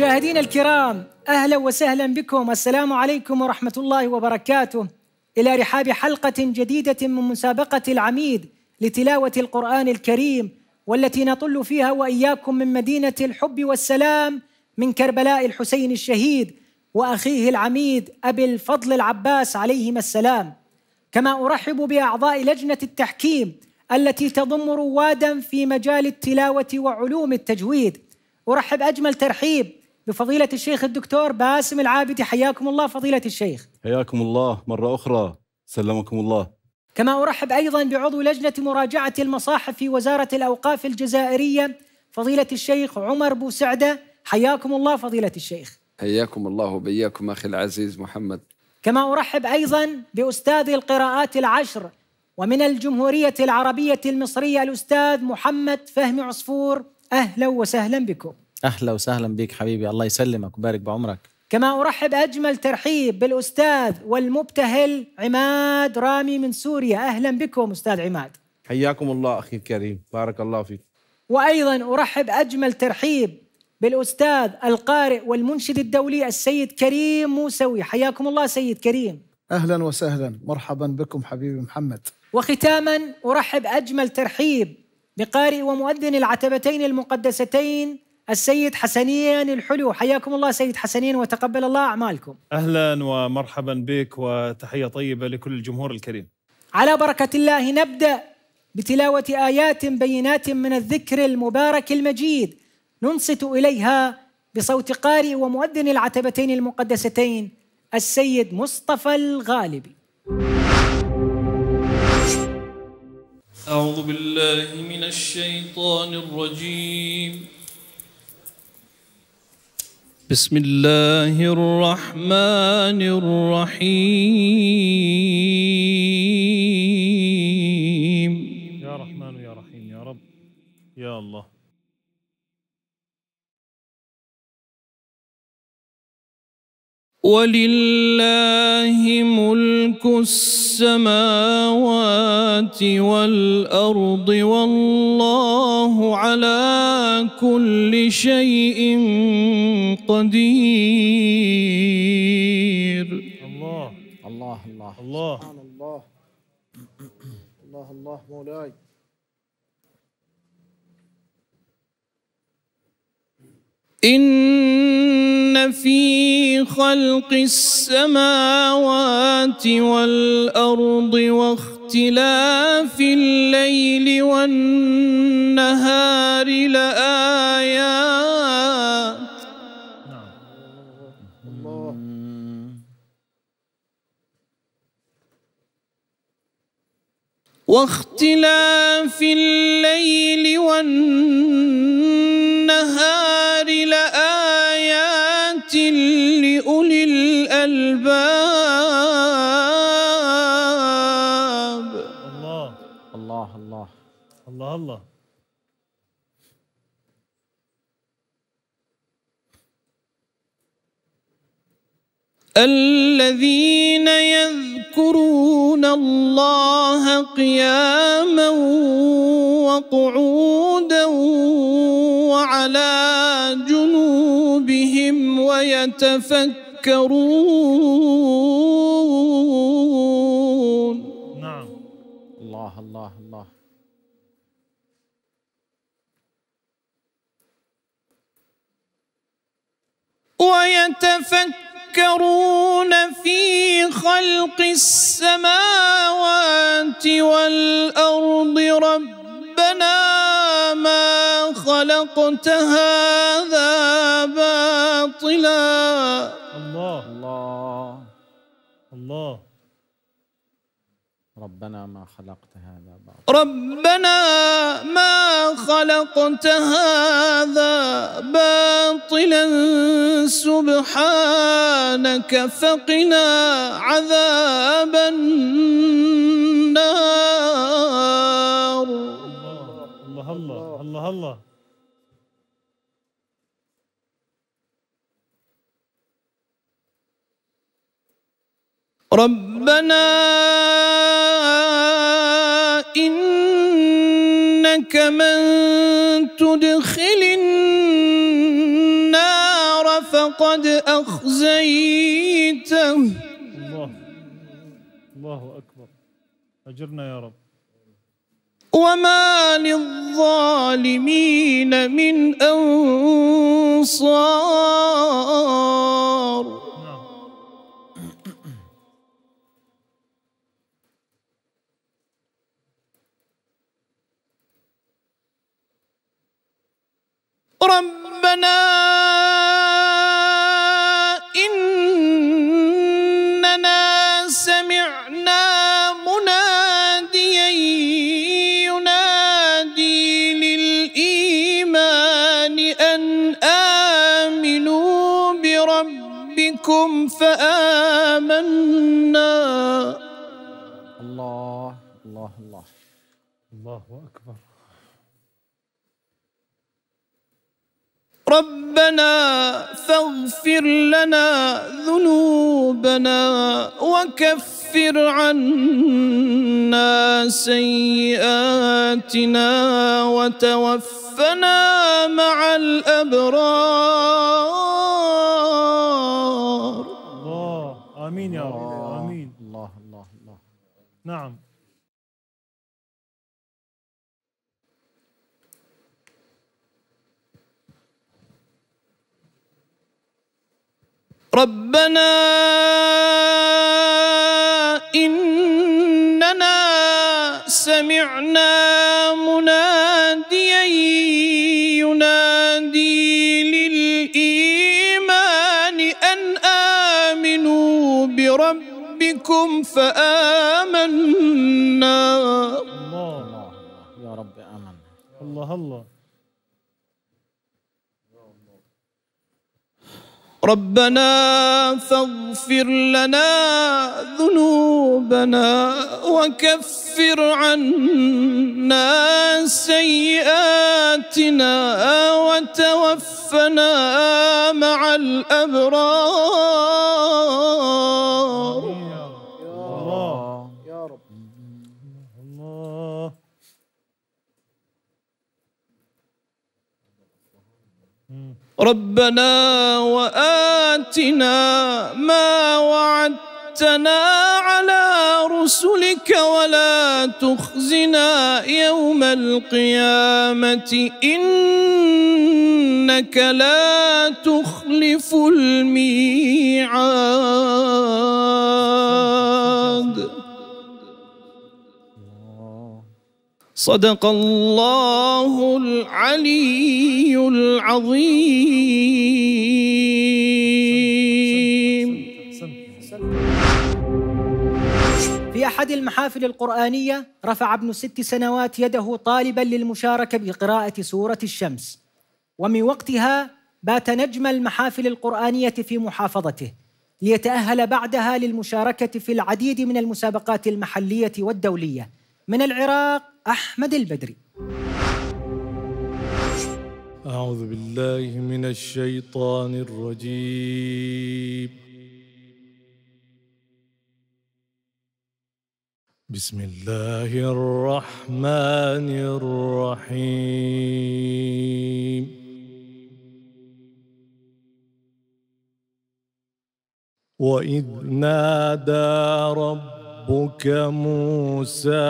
مشاهدينا الكرام اهلا وسهلا بكم السلام عليكم ورحمه الله وبركاته الى رحاب حلقه جديده من مسابقه العميد لتلاوه القران الكريم والتي نطل فيها واياكم من مدينه الحب والسلام من كربلاء الحسين الشهيد واخيه العميد ابي الفضل العباس عليهما السلام كما ارحب باعضاء لجنه التحكيم التي تضم روادا في مجال التلاوه وعلوم التجويد ارحب اجمل ترحيب بفضيلة الشيخ الدكتور باسم العابدي حياكم الله فضيلة الشيخ حياكم الله مرة أخرى سلمكم الله كما أرحب أيضا بعضو لجنة مراجعة المصاحف في وزارة الأوقاف الجزائرية فضيلة الشيخ عمر بوسعدة حياكم الله فضيلة الشيخ حياكم الله وبياكم أخي العزيز محمد كما أرحب أيضا بأستاذ القراءات العشر ومن الجمهورية العربية المصرية الأستاذ محمد فهمي عصفور أهلا وسهلا بكم اهلا وسهلا بك حبيبي الله يسلمك ويبارك بعمرك كما ارحب اجمل ترحيب بالاستاذ والمبتهل عماد رامي من سوريا اهلا بكم استاذ عماد حياكم الله اخي الكريم بارك الله فيك وايضا ارحب اجمل ترحيب بالاستاذ القارئ والمنشد الدولي السيد كريم موسوي حياكم الله سيد كريم اهلا وسهلا مرحبا بكم حبيبي محمد وختاما ارحب اجمل ترحيب بقارئ ومؤذن العتبتين المقدستين السيد حسنين الحلو حياكم الله سيد حسنين وتقبل الله أعمالكم أهلا ومرحبا بك وتحية طيبة لكل الجمهور الكريم على بركة الله نبدأ بتلاوة آيات بينات من الذكر المبارك المجيد ننصت إليها بصوت قارئ ومؤذن العتبتين المقدستين السيد مصطفى الغالبي أعوذ بالله من الشيطان الرجيم بسم الله الرحمن الرحيم يا رحمن يا رحيم يا رب يا الله ولله ملك السماوات والارض والله على كل شيء قدير الله الله الله الله الله الله مولاي إن في خلق السماوات والأرض واختلاف الليل والنهار لآيات واختلاف الليل والنهار النهار لآيات لأولي الألباب الله الله الله الله الله الذين يذكرون الله قياما وقعودا وعلى جنوبهم ويتفكرون نعم الله الله الله ويتفكرون يتفكرون في خلق السماوات والأرض ربنا ما خلقت هذا باطلاً ربنا ما خلقت هذا باطلا ربنا ما خلقت هذا باطلا سبحانك فقنا عذاب النار الله الله الله الله, الله. الله. ربنا إنك من تدخل النار فقد أخزيته الله الله أكبر أجرنا يا رب وما للظالمين من أنصار ربنا إننا سمعنا مناديا ينادي للإيمان أن آمنوا بربكم فآمنا الله الله الله الله أكبر ربنا فاغفر لنا ذنوبنا وكفر عنا سيئاتنا وتوفنا مع الأبرار الله آمين يا رب آمين الله الله الله نعم ربنا إننا سمعنا مناديا ينادي للإيمان أن آمنوا بربكم فآمنا الله الله يا رب آمنا الله الله ربنا فاغفر لنا ذنوبنا وكفر عنا سيئاتنا وتوفنا مع الابرار ربنا وآتنا ما وعدتنا على رسلك ولا تخزنا يوم القيامة إنك لا تخلف الميعاد صدق الله العلي العظيم في أحد المحافل القرآنية رفع ابن ست سنوات يده طالبا للمشاركة بقراءة سورة الشمس ومن وقتها بات نجم المحافل القرآنية في محافظته ليتأهل بعدها للمشاركة في العديد من المسابقات المحلية والدولية من العراق أحمد البدري أعوذ بالله من الشيطان الرجيم بسم الله الرحمن الرحيم وإذ نادى رب ربك موسى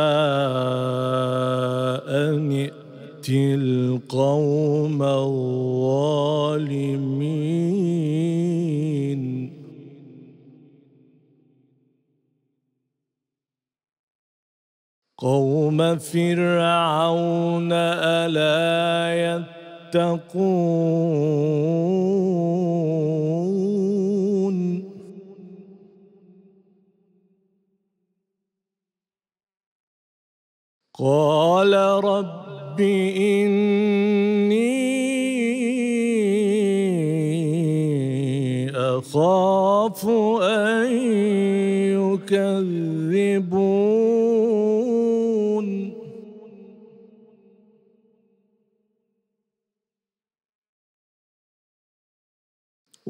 أن ائت القوم الظالمين قوم فرعون ألا يتقون قال رب إني أخاف أن يكذبون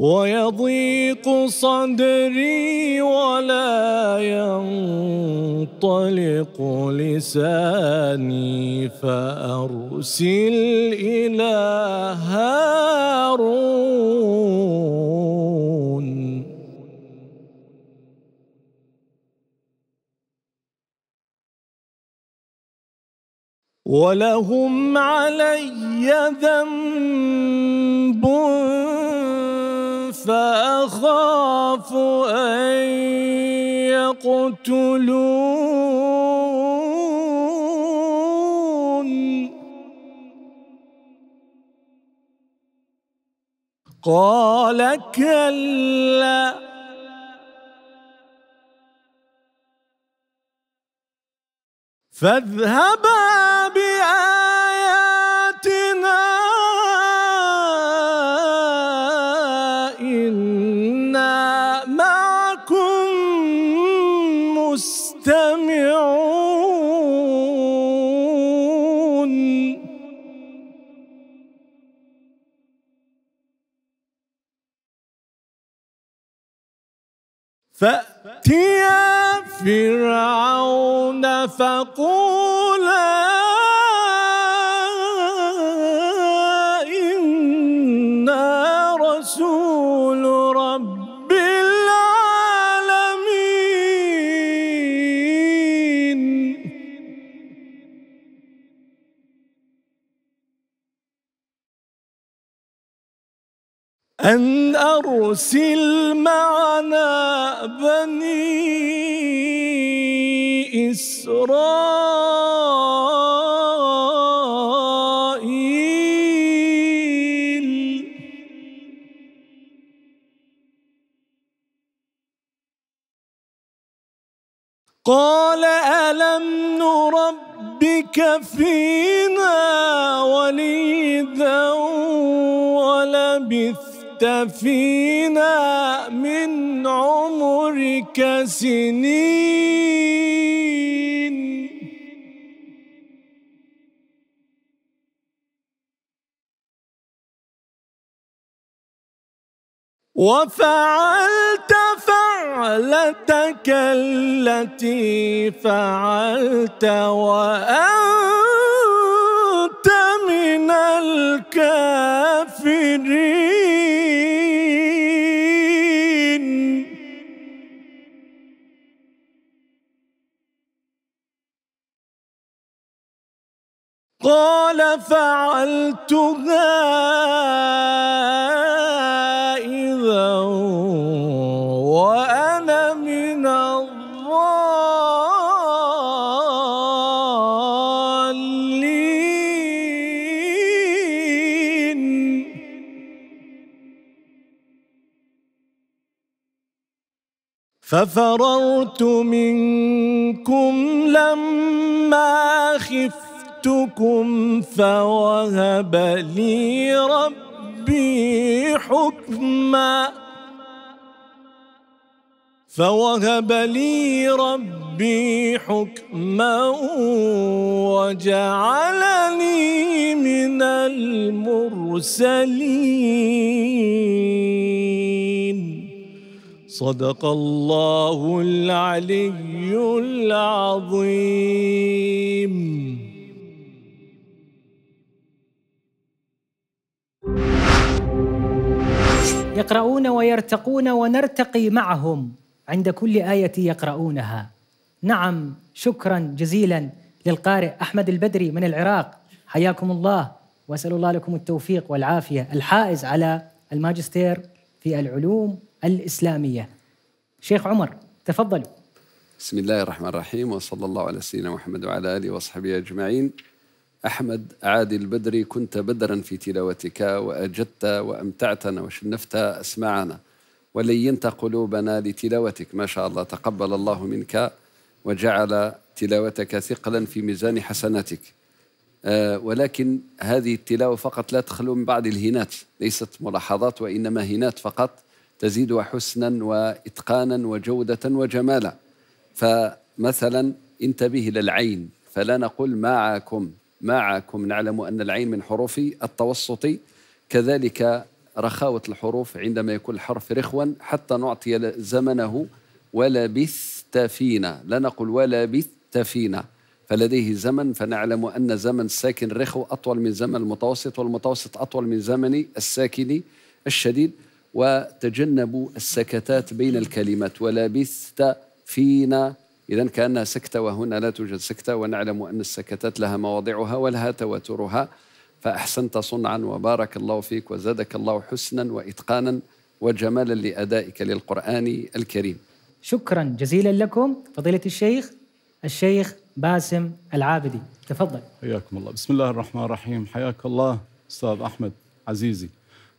ويضيق صدري ولا ينطلق لساني فأرسل إلى هارون ولهم علي ذنب فأخاف أن يقتلون قال كلا فاذهبا بآيات فأتيا فرعون فقولا إنا رسول رب العالمين أن أرسل إسرائيل قال ألم نربك فينا وليدا ولبث فينا من عمرك سنين وفعلت فعلتك التي فعلت وأنت من الكافرين قال فعلتها ففررت منكم لما خفتكم فوهب لي ربي حكما فوهب لي ربي حكما وجعلني من المرسلين صدق الله العلي العظيم يقرؤون ويرتقون ونرتقي معهم عند كل آية يقرؤونها نعم شكرا جزيلا للقارئ أحمد البدري من العراق حياكم الله وأسأل الله لكم التوفيق والعافية الحائز على الماجستير في العلوم الإسلامية شيخ عمر تفضلوا بسم الله الرحمن الرحيم وصلى الله على سيدنا محمد وعلى آله وصحبه أجمعين أحمد عادي البدري كنت بدرا في تلاوتك وأجدت وأمتعتنا وشنفت أسماعنا ولينت قلوبنا لتلاوتك ما شاء الله تقبل الله منك وجعل تلاوتك ثقلا في ميزان حسناتك أه ولكن هذه التلاوة فقط لا تخلو من بعض الهنات ليست ملاحظات وإنما هينات فقط تزيدها حسنا واتقانا وجوده وجمالا فمثلا انتبه للعين فلا نقول معكم معكم نعلم ان العين من حروف التوسط كذلك رخاوه الحروف عندما يكون الحرف رخوا حتى نعطي زمنه ولبثت فينا لا نقول ولبثت فينا فلديه زمن فنعلم أن زمن الساكن رخو أطول من زمن المتوسط والمتوسط أطول من زمن الساكن الشديد وتجنبوا السكتات بين الكلمات ولبثت فينا إذا كأنها سكتة وهنا لا توجد سكتة ونعلم أن السكتات لها مواضعها ولها تواترها فأحسنت صنعا وبارك الله فيك وزادك الله حسنا وإتقانا وجمالا لأدائك للقرآن الكريم شكرا جزيلا لكم فضيلة الشيخ الشيخ باسم العابدي تفضل حياكم الله بسم الله الرحمن الرحيم حياك الله أستاذ أحمد عزيزي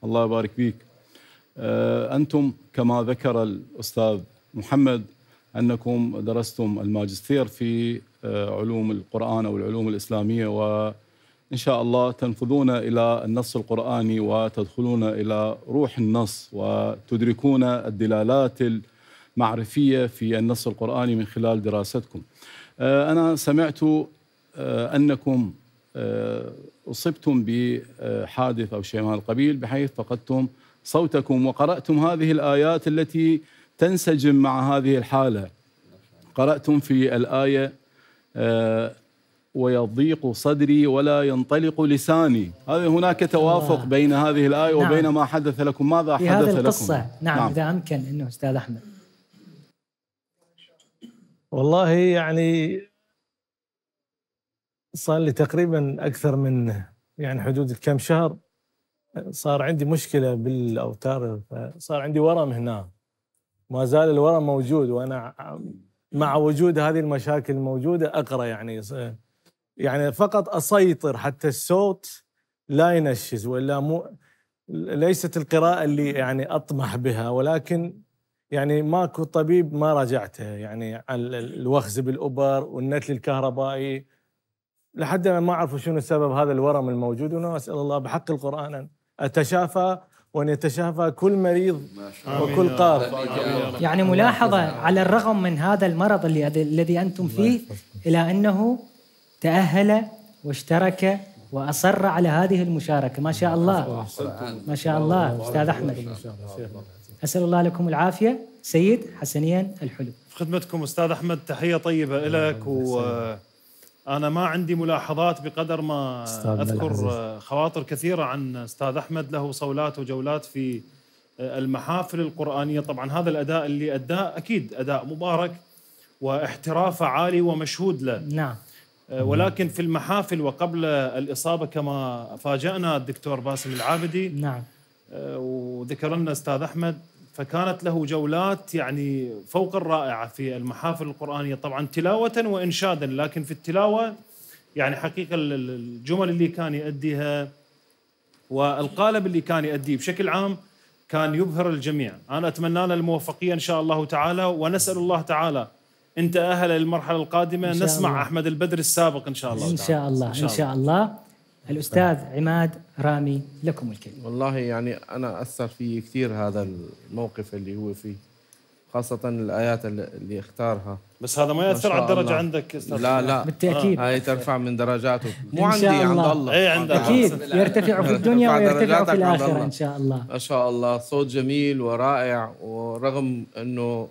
الله يبارك فيك آه، أنتم كما ذكر الأستاذ محمد أنكم درستم الماجستير في آه، علوم القرآن أو العلوم الإسلامية وإن شاء الله تنفذون إلى النص القرآني وتدخلون إلى روح النص وتدركون الدلالات المعرفية في النص القرآني من خلال دراستكم آه، أنا سمعت أنكم أصبتم بحادث أو شيء من القبيل بحيث فقدتم صوتكم وقرأتم هذه الآيات التي تنسجم مع هذه الحالة قرأتم في الآية آه، ويضيق صدري ولا ينطلق لساني هذا هناك توافق بين هذه الآية نعم. وبين ما حدث لكم ماذا حدث هذه القصة لكم نعم, نعم إذا أمكن أنه أستاذ أحمد والله يعني صار لي تقريبا أكثر من يعني حدود كم شهر صار عندي مشكله بالاوتار صار عندي ورم هنا ما زال الورم موجود وانا مع وجود هذه المشاكل الموجوده اقرا يعني يعني فقط اسيطر حتى الصوت لا ينشز ولا مو ليست القراءه اللي يعني اطمح بها ولكن يعني ماكو طبيب ما راجعته يعني الوخز بالابر والنتل الكهربائي لحد انا ما اعرف شنو سبب هذا الورم الموجود وانا اسال الله بحق القران أتشافى وأن يتشافى كل مريض وكل قار يعني ملاحظة على الرغم من هذا المرض الذي أنتم فيه إلى أنه تأهل واشترك وأصر على هذه المشاركة ما شاء الله ما شاء الله أستاذ أحمد أسأل الله لكم العافية سيد حسنيا الحلو في خدمتكم أستاذ أحمد تحية طيبة لك و انا ما عندي ملاحظات بقدر ما اذكر خواطر كثيره عن استاذ احمد له صولات وجولات في آه، المحافل القرانيه طبعا هذا الاداء اللي اداه اكيد اداء مبارك واحترافه عالي ومشهود له نعم آه، ولكن في المحافل وقبل الاصابه كما فاجانا الدكتور باسم العابدي نعم آه، وذكر لنا استاذ احمد فكانت له جولات يعني فوق الرائعه في المحافل القرانيه طبعا تلاوه وانشادا لكن في التلاوه يعني حقيقه الجمل اللي كان يؤديها والقالب اللي كان يؤديه بشكل عام كان يبهر الجميع انا اتمنى له الموفقيه ان شاء الله تعالى ونسال الله تعالى ان تاهل للمرحله القادمه نسمع الله. احمد البدر السابق ان شاء الله إن, شاء الله. ان شاء الله ان شاء الله الأستاذ عماد رامي لكم الكلمة والله يعني أنا أثر في كثير هذا الموقف اللي هو فيه خاصة الآيات اللي اختارها بس هذا ما يأثر على الدرجة الله. عندك استاذ لا لا بالتأكيد آه. هاي ترفع من درجاته مو عندي عند الله اي عند الله أكيد يرتفع في الدنيا ويرتفع في الآخرة إن شاء الله ما شاء الله صوت جميل ورائع ورغم أنه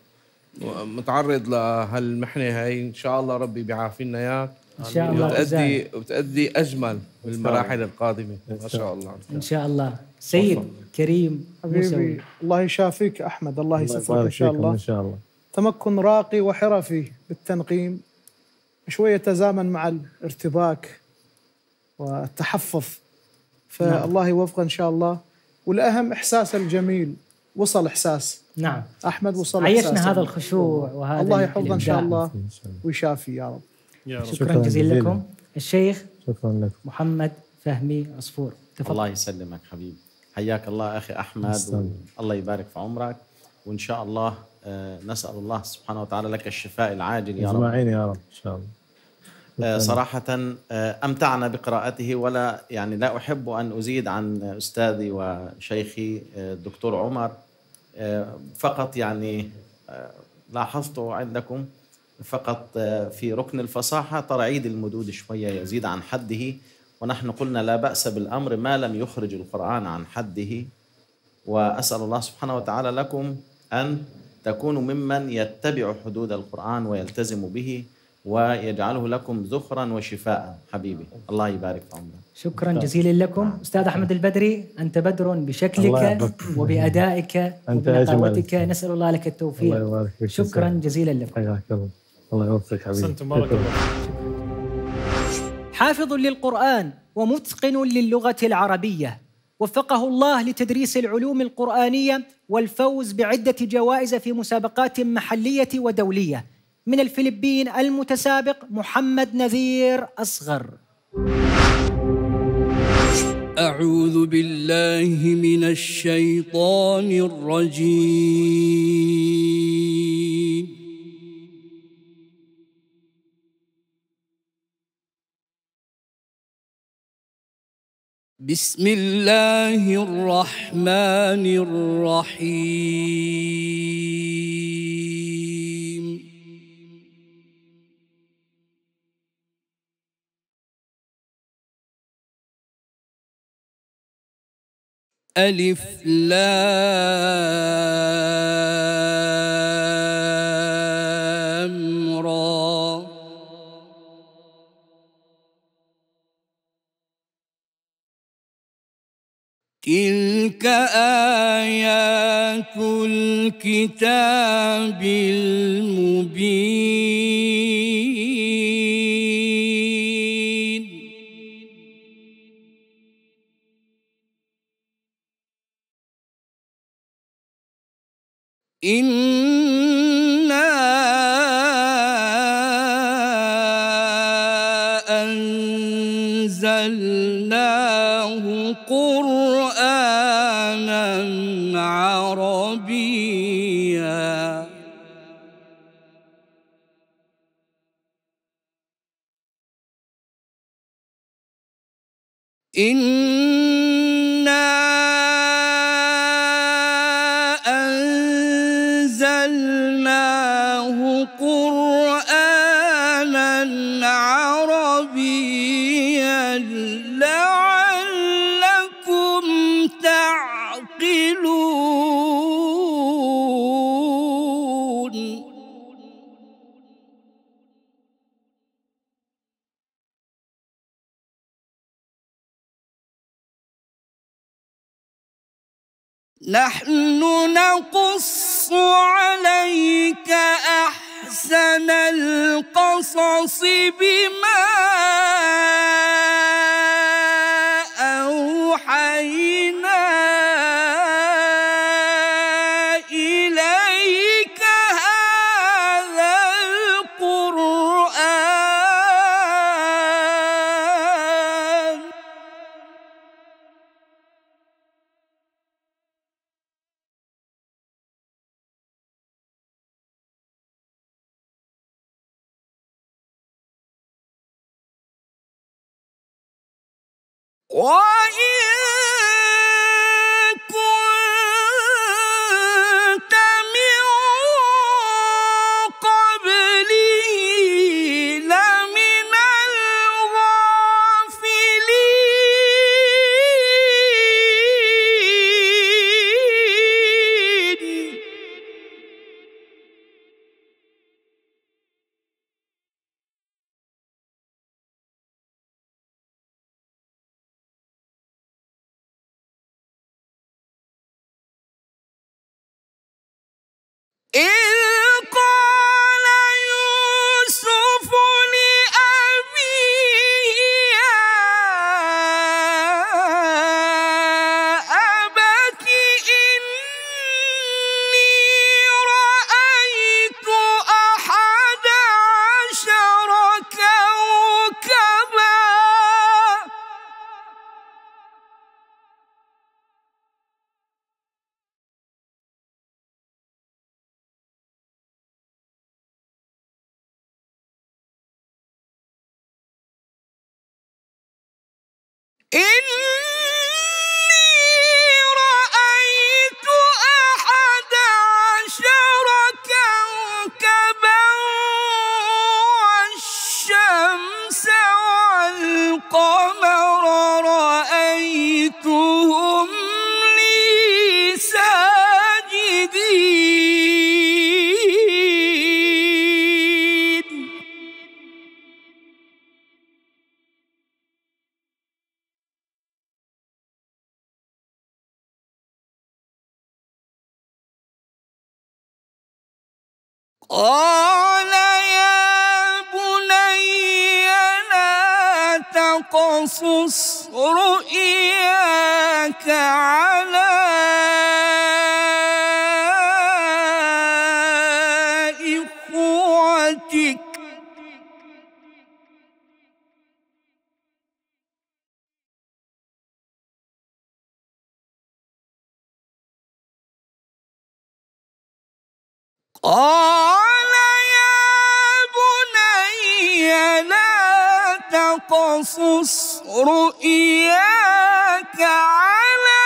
متعرض لهالمحنة هاي إن شاء الله ربي بيعافينا إياك ان شاء الله وتأدي وتأدي اجمل بالمراحل القادمه ما شاء الله ان شاء الله سيد كريم حبيبي الله يشافيك احمد الله يسفرك ان شاء الله ان شاء الله تمكن راقي وحرفي بالتنقيم شويه تزامن مع الارتباك والتحفظ نعم. فالله يوفقه ان شاء الله والاهم احساس الجميل وصل احساس نعم احمد وصل عيشنا إحساس هذا الخشوع وهذا الله يحفظه ان شاء الله ويشافي يا رب شكرا, شكرا جزيلا لكم الشيخ شكرا لكم محمد فهمي عصفور تفضل الله يسلمك حبيبي حياك الله اخي احمد الله يبارك في عمرك وان شاء الله آه، نسال الله سبحانه وتعالى لك الشفاء العاجل يا رب اجمعين يا رب ان شاء الله آه، صراحة آه، أمتعنا بقراءته ولا يعني لا أحب أن أزيد عن أستاذي وشيخي الدكتور عمر فقط يعني لاحظت عندكم فقط آه، في ركن الفصاحة ترعيد المدود شوية يزيد عن حده ونحن قلنا لا بأس بالأمر ما لم يخرج القرآن عن حده وأسأل الله سبحانه وتعالى لكم أن تكونوا ممن يتبع حدود القرآن ويلتزم به ويجعله لكم ذخرا وشفاء حبيبي الله يبارك في عمرك شكرا جزيلا لكم استاذ احمد البدري انت بدر بشكلك وبادائك وبنقاوتك نسال الله لك التوفيق الله شكرا جزيلا لكم الله يوفقك حبيبي احسنتم بارك الله حافظ للقرآن ومتقن للغة العربية وفقه الله لتدريس العلوم القرآنية والفوز بعدة جوائز في مسابقات محلية ودولية من الفلبين المتسابق محمد نذير أصغر أعوذ بالله من الشيطان الرجيم بسم الله الرحمن الرحيم ألف لام را تلك ايات الكتاب المبين انا انزلناه قرآن عربيا إن تقصص رؤياك على إخوتك قال يا بني لا تقصص رؤياك على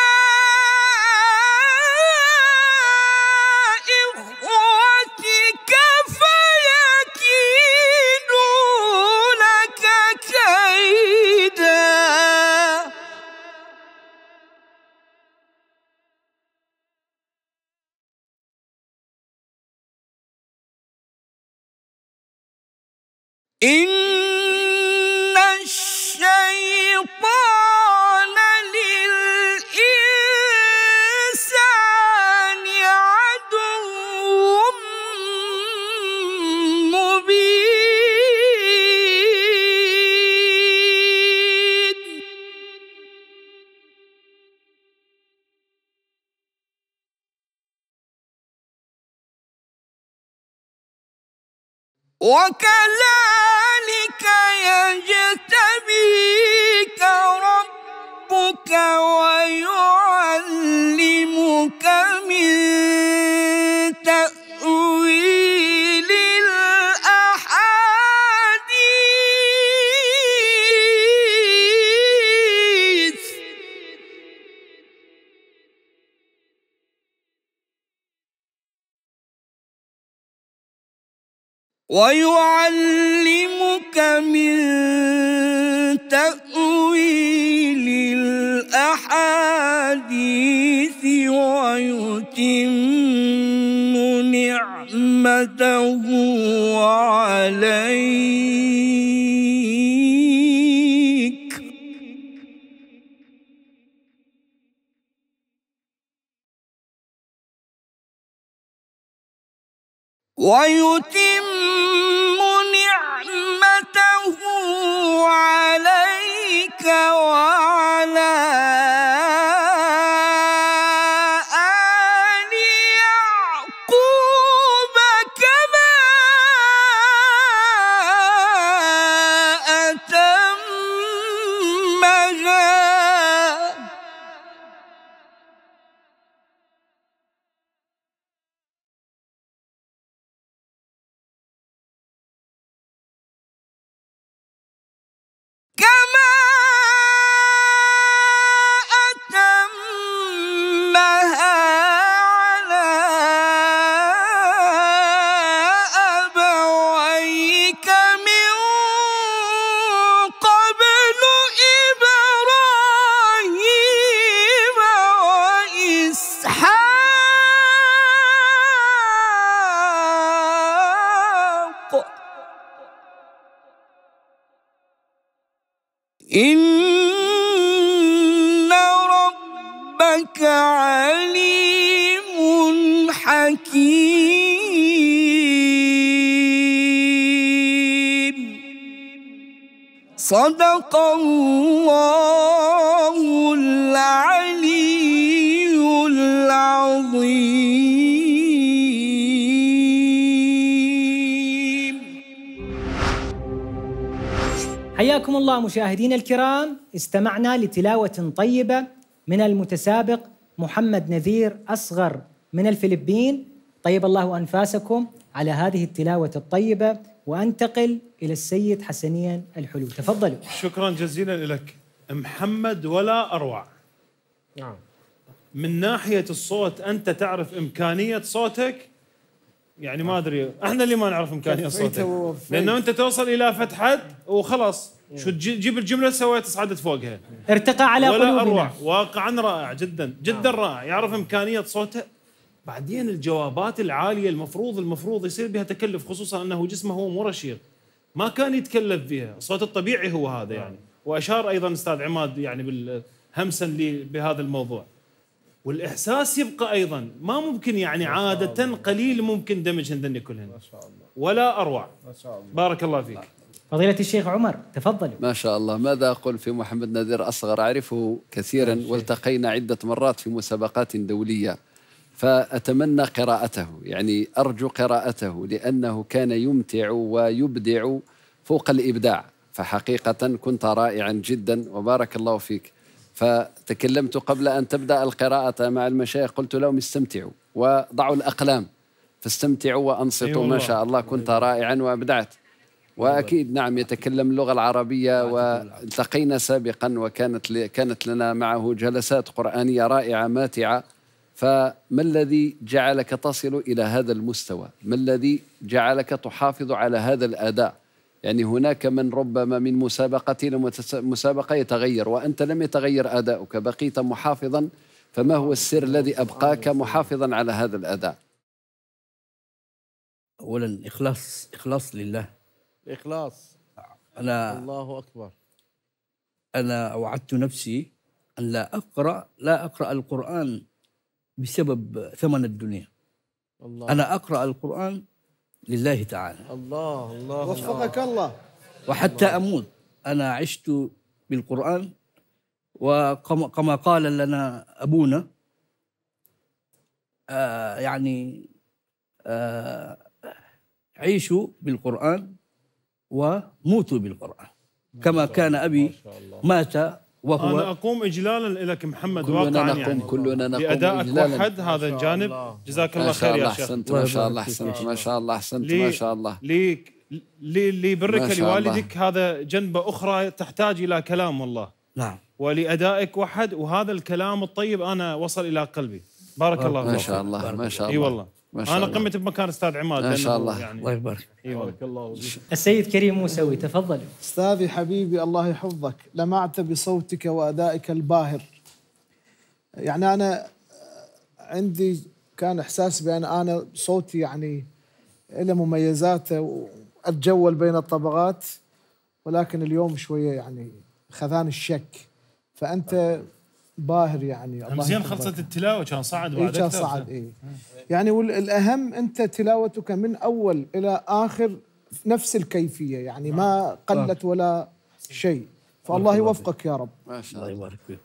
إخوتك فيكيد لك كيدا إن 我干了。ويعلمك من تأويل الأحاديث ويتم نعمته عليك ويتم نعمته عليك وعلى صدق الله العلي العظيم حياكم الله مشاهدينا الكرام استمعنا لتلاوة طيبة من المتسابق محمد نذير أصغر من الفلبين طيب الله أنفاسكم على هذه التلاوة الطيبة وأنتقل إلى السيد حسنيا الحلو تفضلوا شكرا جزيلا لك محمد ولا أروع نعم من ناحية الصوت أنت تعرف إمكانية صوتك يعني ما أدري إحنا اللي ما نعرف إمكانية صوتك لأنه أنت توصل إلى فتحة وخلاص نعم. شو تجيب الجمله سويت صعدت فوقها ارتقى على ولا قلوبنا واقعا رائع جدا جدا نعم. رائع يعرف امكانيه صوته بعدين الجوابات العاليه المفروض المفروض يصير بها تكلف خصوصا انه جسمه هو مو رشيق ما كان يتكلف بها الصوت الطبيعي هو هذا يعني واشار ايضا استاذ عماد يعني بالهمسا لي بهذا الموضوع والاحساس يبقى ايضا ما ممكن يعني عاده قليل ممكن دمج هندني كلهن ما شاء الله ولا اروع ما شاء الله بارك الله فيك نعم. فضيلة الشيخ عمر تفضل ما شاء الله ماذا أقول في محمد نذير أصغر أعرفه كثيرا والتقينا عدة مرات في مسابقات دولية فأتمنى قراءته يعني أرجو قراءته لأنه كان يمتع ويبدع فوق الإبداع فحقيقة كنت رائعا جدا وبارك الله فيك فتكلمت قبل أن تبدأ القراءة مع المشايخ قلت لهم استمتعوا وضعوا الأقلام فاستمتعوا وأنصتوا أيوة ما شاء الله كنت رائعا وأبدعت واكيد نعم يتكلم اللغه العربيه والتقينا سابقا وكانت كانت لنا معه جلسات قرانيه رائعه ماتعه فما الذي جعلك تصل الى هذا المستوى؟ ما الذي جعلك تحافظ على هذا الاداء؟ يعني هناك من ربما من مسابقه الى مسابقه يتغير وانت لم يتغير اداؤك بقيت محافظا فما هو السر الذي ابقاك محافظا على هذا الاداء؟ اولا اخلاص اخلاص لله اخلاص انا الله اكبر انا وعدت نفسي ان لا اقرا لا اقرا القران بسبب ثمن الدنيا الله أنا أقرأ القرآن لله تعالى الله الله وفقك الله وحتى الله. أموت أنا عشت بالقرآن وكما قال لنا أبونا آه يعني آه عيشوا بالقرآن وموتوا بالقرآن كما كان أبي مات وهو أنا أقوم إجلالا لك محمد كلنا واقعا نقوم يعني كلنا نقوم بأدائك وحد هذا الجانب جزاك الله خير يا شيخ ما شاء الله أحسنت ما شاء الله أحسنت ما شاء الله ليك لبرك لوالدك هذا جنبة أخرى تحتاج إلى كلام والله نعم ولأدائك وحد وهذا الكلام الطيب أنا وصل إلى قلبي بارك الله فيك ما شاء الله ما شاء الله إي والله ما شاء انا قمت بمكان استاذ عماد ما شاء الله يعني الله يبارك بارك الله فيك السيد كريم موسوي تفضل استاذي حبيبي الله يحفظك لمعت بصوتك وادائك الباهر يعني انا آه، عندي كان احساس بان انا صوتي يعني له مميزاته واتجول بين الطبقات ولكن اليوم شويه يعني خذاني الشك فانت باهر يعني زين خلصت التلاوه كان صعد بعد إيه، كان صعد اي يعني والاهم انت تلاوتك من اول الى اخر نفس الكيفيه يعني ما نعم. قلت ولا شيء فالله يوفقك يا رب ما شاء الله يبارك فيك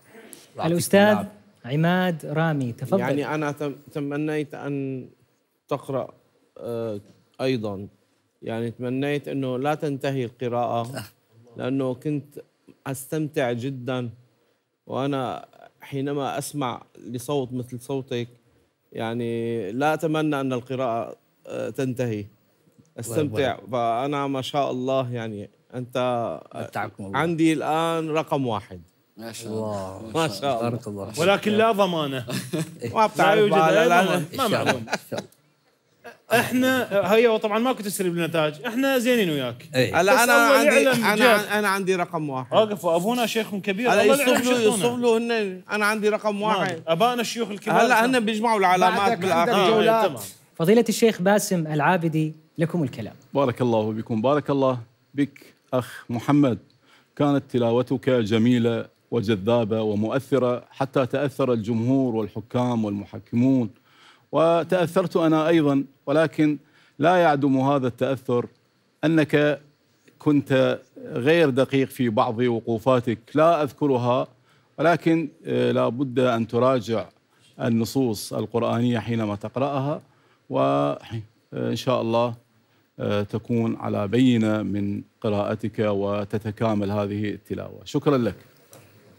الاستاذ عماد رامي تفضل يعني انا تمنيت ان تقرا آه، ايضا يعني تمنيت انه لا تنتهي القراءه لانه كنت استمتع جدا وانا حينما أسمع لصوت مثل صوتك يعني لا أتمنى أن القراءة آه، تنتهي استمتع فأنا ما شاء الله يعني أنت آه، عندي الآن رقم واحد ما شاء الله ما شاء الله, ولكن لا ضمانه ما بتعرف لا يوجد ما معلوم احنا هي طبعا ماكو تسريب بالنتائج احنا زينين وياك هلا انا عندي انا انا عندي رقم واحد واقف ابونا شيخ كبير الله يصف له يصف له هن انا عندي رقم نعم. واحد ابانا الشيوخ الكبار هلا هن بيجمعوا العلامات بالاخر آه، فضيلة الشيخ باسم العابدي لكم الكلام بارك الله بكم بارك الله بك اخ محمد كانت تلاوتك جميله وجذابه ومؤثره حتى تاثر الجمهور والحكام والمحكمون وتاثرت انا ايضا ولكن لا يعدم هذا التاثر انك كنت غير دقيق في بعض وقوفاتك لا اذكرها ولكن آه، لا بد ان تراجع النصوص القرانيه حينما تقراها وان آه، شاء الله آه، تكون على بينه من قراءتك وتتكامل هذه التلاوه شكرا لك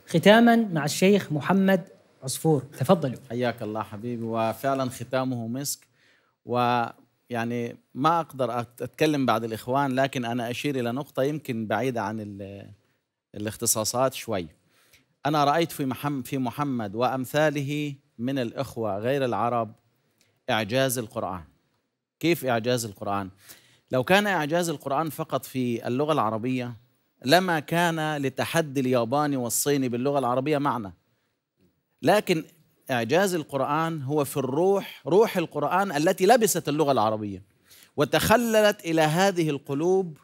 ختاما مع الشيخ محمد عصفور تفضلوا حياك الله حبيبي وفعلا ختامه مسك ويعني ما اقدر اتكلم بعد الاخوان لكن انا اشير الى نقطه يمكن بعيده عن الاختصاصات شوي انا رايت في محمد في محمد وامثاله من الاخوه غير العرب اعجاز القران كيف اعجاز القران لو كان اعجاز القران فقط في اللغه العربيه لما كان لتحدي الياباني والصيني باللغه العربيه معنى لكن إعجاز القرآن هو في الروح روح القرآن التي لبست اللغة العربية وتخللت إلى هذه القلوب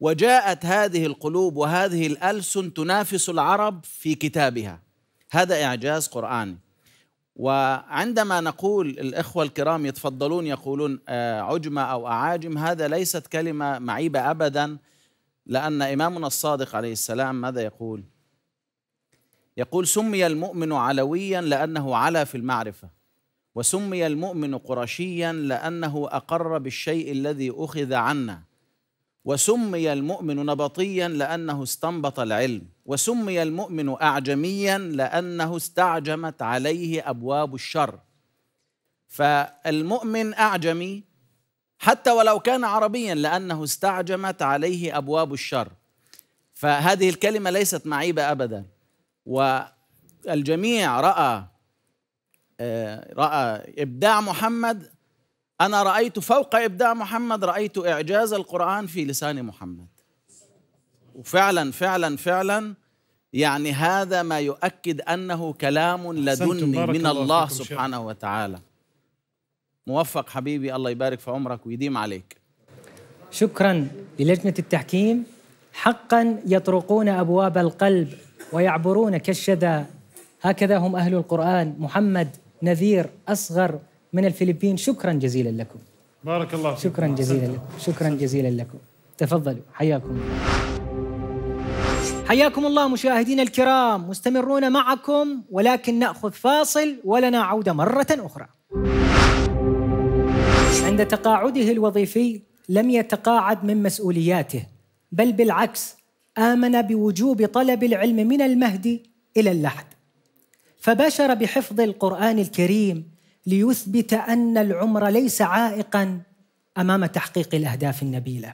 وجاءت هذه القلوب وهذه الألسن تنافس العرب في كتابها هذا إعجاز قرآني وعندما نقول الإخوة الكرام يتفضلون يقولون آه، عجمة أو أعاجم هذا ليست كلمة معيبة أبدا لأن إمامنا الصادق عليه السلام ماذا يقول؟ يقول سمي المؤمن علويا لأنه علا في المعرفة وسمي المؤمن قرشيا لأنه أقر بالشيء الذي أخذ عنا وسمي المؤمن نبطيا لأنه استنبط العلم وسمي المؤمن أعجميا لأنه استعجمت عليه أبواب الشر فالمؤمن أعجمي حتى ولو كان عربيا لأنه استعجمت عليه أبواب الشر فهذه الكلمة ليست معيبة أبدا والجميع راى آه، راى ابداع محمد انا رايت فوق ابداع محمد رايت اعجاز القران في لسان محمد وفعلا فعلا فعلا يعني هذا ما يؤكد انه كلام لدني من الله, سبحانه وتعالى موفق حبيبي الله يبارك في عمرك ويديم عليك شكرا للجنه التحكيم حقا يطرقون ابواب القلب ويعبرون كالشدى هكذا هم أهل القرآن محمد نذير أصغر من الفلبين شكرا جزيلا لكم بارك الله فيك شكرا جزيلا لكم شكرا جزيلا لكم تفضلوا حياكم حياكم الله مشاهدينا الكرام مستمرون معكم ولكن ناخذ فاصل ولنا عوده مره اخرى عند تقاعده الوظيفي لم يتقاعد من مسؤولياته بل بالعكس آمن بوجوب طلب العلم من المهد إلى اللحد فباشر بحفظ القرآن الكريم ليثبت أن العمر ليس عائقا أمام تحقيق الأهداف النبيلة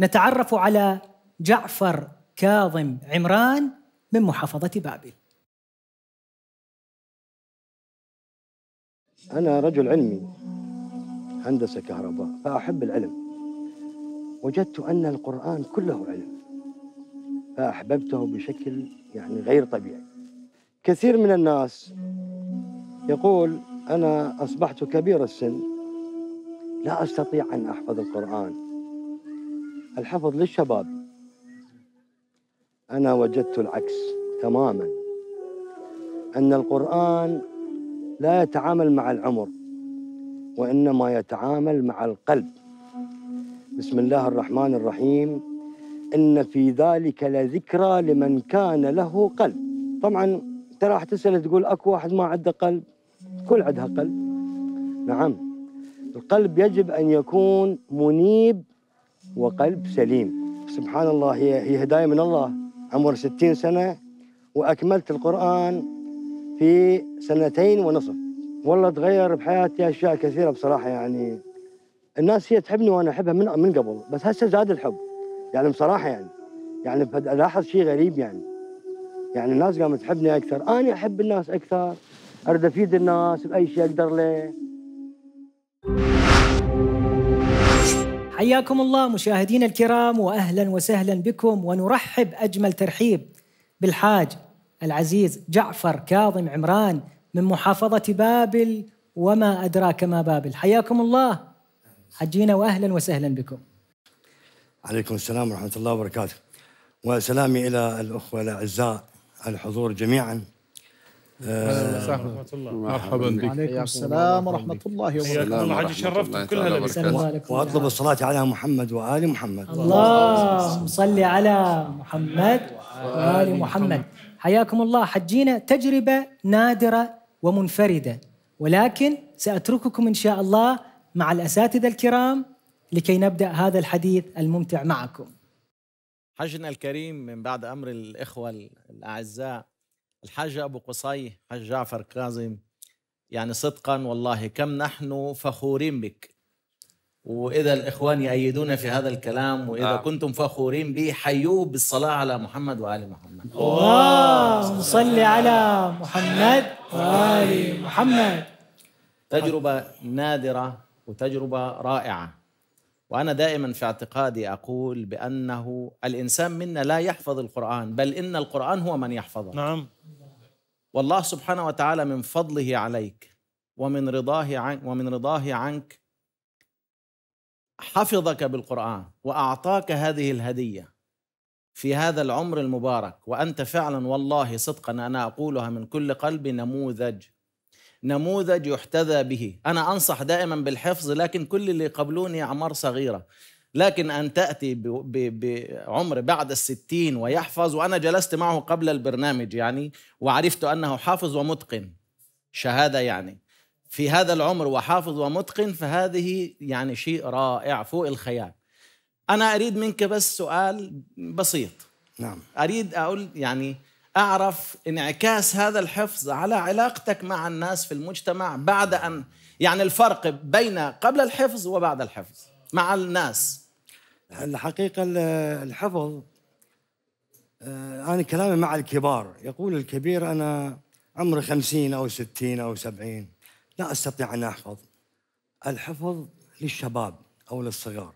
نتعرف على جعفر كاظم عمران من محافظة بابل أنا رجل علمي هندسة كهرباء فأحب العلم وجدت أن القرآن كله علم فأحببته بشكل يعني غير طبيعي كثير من الناس يقول أنا أصبحت كبير السن لا أستطيع أن أحفظ القرآن الحفظ للشباب أنا وجدت العكس تماما أن القرآن لا يتعامل مع العمر وإنما يتعامل مع القلب بسم الله الرحمن الرحيم إن في ذلك لذكرى لمن كان له قلب طبعا ترى راح تسأل تقول أكو واحد ما عنده قلب كل عندها قلب نعم القلب يجب أن يكون منيب وقلب سليم سبحان الله هي, هي هداية من الله عمر ستين سنة وأكملت القرآن في سنتين ونصف والله تغير بحياتي أشياء كثيرة بصراحة يعني الناس هي تحبني وأنا أحبها من من قبل بس هسه زاد الحب يعني بصراحه يعني يعني الاحظ شيء غريب يعني يعني الناس قامت تحبني اكثر انا احب الناس اكثر اريد افيد الناس باي شيء اقدر له حياكم الله مشاهدينا الكرام واهلا وسهلا بكم ونرحب اجمل ترحيب بالحاج العزيز جعفر كاظم عمران من محافظه بابل وما ادراك ما بابل حياكم الله حجينا واهلا وسهلا بكم عليكم السلام ورحمة الله وبركاته وسلامي إلى الأخوة الأعزاء الحضور جميعا آه، مرحبا بك عليكم السلام ورحمة الله وبركاته حياكم الله حاج كل وأطلب الصلاة على محمد وآل محمد اللهم صل على محمد وآل محمد حياكم الله حجينا تجربة نادرة ومنفردة ولكن سأترككم إن شاء الله مع الأساتذة الكرام لكي نبدأ هذا الحديث الممتع معكم حجنا الكريم من بعد أمر الإخوة الأعزاء الحاج أبو قصي حاج جعفر كاظم يعني صدقا والله كم نحن فخورين بك وإذا الإخوان يأيدون في هذا الكلام وإذا آه. كنتم فخورين بي حيوه بالصلاة على محمد وآل محمد اللهم صل على محمد وآل محمد تجربة نادرة وتجربة رائعة وانا دائما في اعتقادي اقول بانه الانسان منا لا يحفظ القران بل ان القران هو من يحفظه نعم والله سبحانه وتعالى من فضله عليك ومن رضاه عنك ومن رضاه عنك حفظك بالقران واعطاك هذه الهديه في هذا العمر المبارك وانت فعلا والله صدقا انا اقولها من كل قلبي نموذج نموذج يحتذى به أنا أنصح دائما بالحفظ لكن كل اللي قبلوني أعمار صغيرة لكن أن تأتي بعمر بعد الستين ويحفظ وأنا جلست معه قبل البرنامج يعني وعرفت أنه حافظ ومتقن شهادة يعني في هذا العمر وحافظ ومتقن فهذه يعني شيء رائع فوق الخيال أنا أريد منك بس سؤال بسيط نعم أريد أقول يعني اعرف انعكاس هذا الحفظ على علاقتك مع الناس في المجتمع بعد ان يعني الفرق بين قبل الحفظ وبعد الحفظ مع الناس الحقيقه الحفظ آه، انا كلامي مع الكبار يقول الكبير انا عمري خمسين او ستين او سبعين لا استطيع ان احفظ الحفظ للشباب او للصغار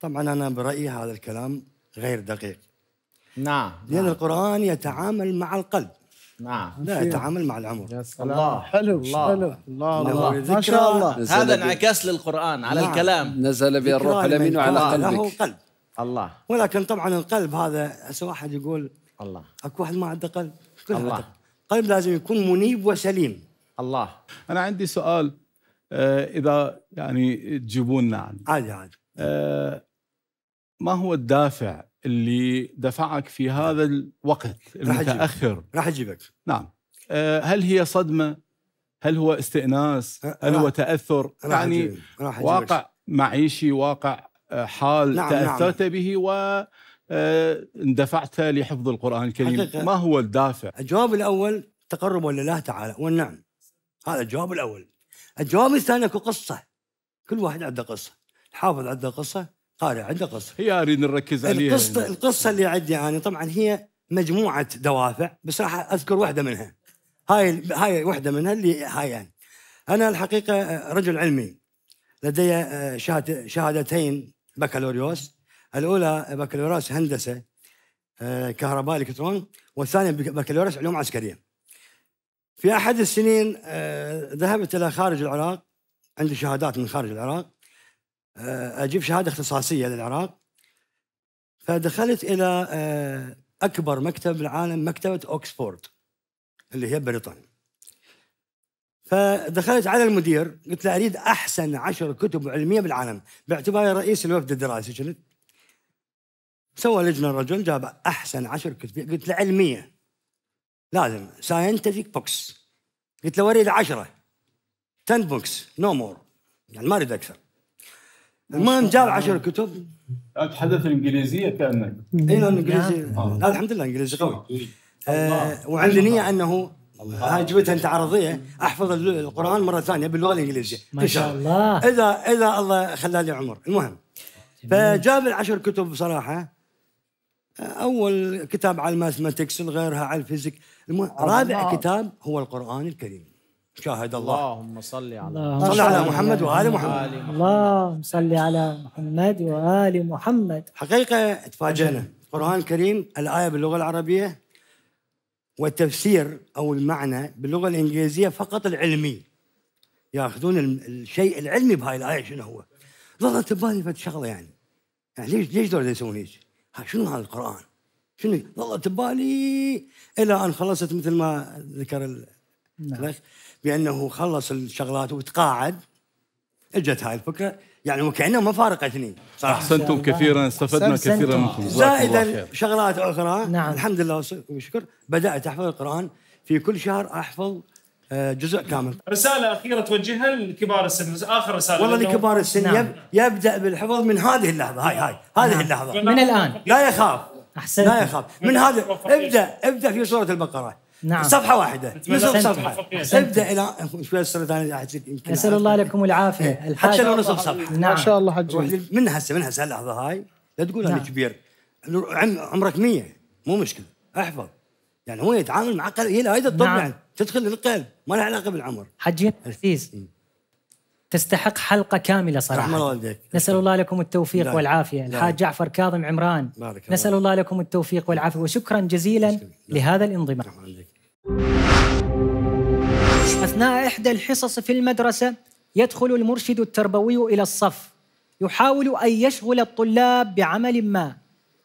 طبعا انا برايي هذا الكلام غير دقيق نعم لأن نعم. القرآن يتعامل مع القلب نعم لا يتعامل مع العمر يا سلام. الله حلو الله حلو الله, الله. ما شاء الله هذا انعكاس للقرآن على نعم. الكلام نزل به الروح الأمين وعلى قلبك له قلب الله ولكن طبعا القلب هذا هسه واحد يقول الله اكو واحد ما عنده قلب كل الله قلب لازم يكون منيب وسليم الله انا عندي سؤال آه، اذا يعني تجيبون لنا نعم. عادي عادي آه، ما هو الدافع اللي دفعك في نعم. هذا الوقت المتاخر راح اجيبك نعم آه، هل هي صدمه هل هو استئناس هل هو تاثر يعني راح واقع معيشي واقع آه، حال نعم, نعم. تاثرت نعم. به و آه، اندفعت لحفظ القران الكريم ما هو الدافع الجواب الاول تقرب لله تعالى والنعم هذا الجواب الاول الجواب الثاني قصه كل واحد عنده قصه الحافظ عنده قصه قال عنده قصه هي اريد نركز عليها القصه يعني. القصه اللي عندي يعني طبعا هي مجموعه دوافع بس راح اذكر واحده منها هاي هاي واحده منها اللي هاي يعني. انا الحقيقه رجل علمي لدي آه، شهادتين بكالوريوس الاولى بكالوريوس هندسه آه، كهرباء الكترون والثانيه بكالوريوس علوم عسكريه في احد السنين آه، ذهبت الى خارج العراق عندي شهادات من خارج العراق آه، اجيب شهاده اختصاصيه للعراق فدخلت الى آه، اكبر مكتب بالعالم مكتبه اوكسفورد اللي هي بريطانيا فدخلت على المدير قلت له اريد احسن عشر كتب علميه بالعالم باعتباري رئيس الوفد الدراسي كنت سوى لجنه الرجل جاب احسن عشر كتب قلت له علميه لازم ساينتفيك بوكس قلت له اريد عشره 10 بوكس نو مور يعني ما اريد اكثر ما نجاب عشر كتب تحدث الانجليزيه كانك اي الانجليزيه آه. لا الحمد لله انجليزي قوي وعندي نيه انه هاي جبتها انت عرضيه احفظ القران مره ثانيه باللغه الانجليزيه ما شاء الله اذا اذا الله خلى لي عمر المهم فجاب العشر كتب بصراحه اول كتاب على الماثماتكس وغيرها على الفيزيك رابع كتاب هو القران الكريم شاهد الله اللهم صل على صل على محمد وآل محمد اللهم صل على محمد وآل محمد حقيقة تفاجئنا القرآن الكريم الآية باللغة العربية والتفسير أو المعنى باللغة الإنجليزية فقط العلمي ياخذون الشيء العلمي بهاي الآية شنو هو ظلت ببالي فد شغلة يعني يعني ليش ليش دول يسوون هيك؟ شنو هذا القرآن؟ شنو ظلت ببالي إلى أن خلصت مثل ما ذكر نعم. الأخ نعم. بانه خلص الشغلات وتقاعد اجت هاي الفكره يعني وكانه ما فارقتني صراحه احسنتم كثيرا استفدنا كثيرا منكم زائدا شغلات اخرى نعم. الحمد لله والشكر بدات احفظ القران في كل شهر احفظ آه، جزء كامل رساله اخيره توجهها لكبار السن اخر رساله والله لكبار السن نعم. يب... يبدا بالحفظ من هذه اللحظه هاي هاي هذه نعم. اللحظه من الان لا يخاف احسنت لا يخاف من هذا ابدا ابدا في سوره البقره نعم صفحه واحده نصف صفحه ابدا الى شوي السنه الثانيه يمكن اسال الله لكم العافيه إيه. حتى لو نصف صفحه نعم ما شاء الله حجي من هسه من هسه اللحظه هاي لا تقول انا نعم. كبير عمرك 100 مو مشكله احفظ يعني هو يتعامل مع قلب هي هذا الطب نعم. يعني تدخل للقلب ما لها علاقه بالعمر حجي إيه. عزيز إيه. تستحق حلقه كامله صراحه نسال الله لكم التوفيق لا. والعافيه الحاج جعفر كاظم عمران بارك نسال الله لكم التوفيق والعافيه وشكرا جزيلا لهذا الانضمام أثناء إحدى الحصص في المدرسة يدخل المرشد التربوي إلى الصف يحاول أن يشغل الطلاب بعمل ما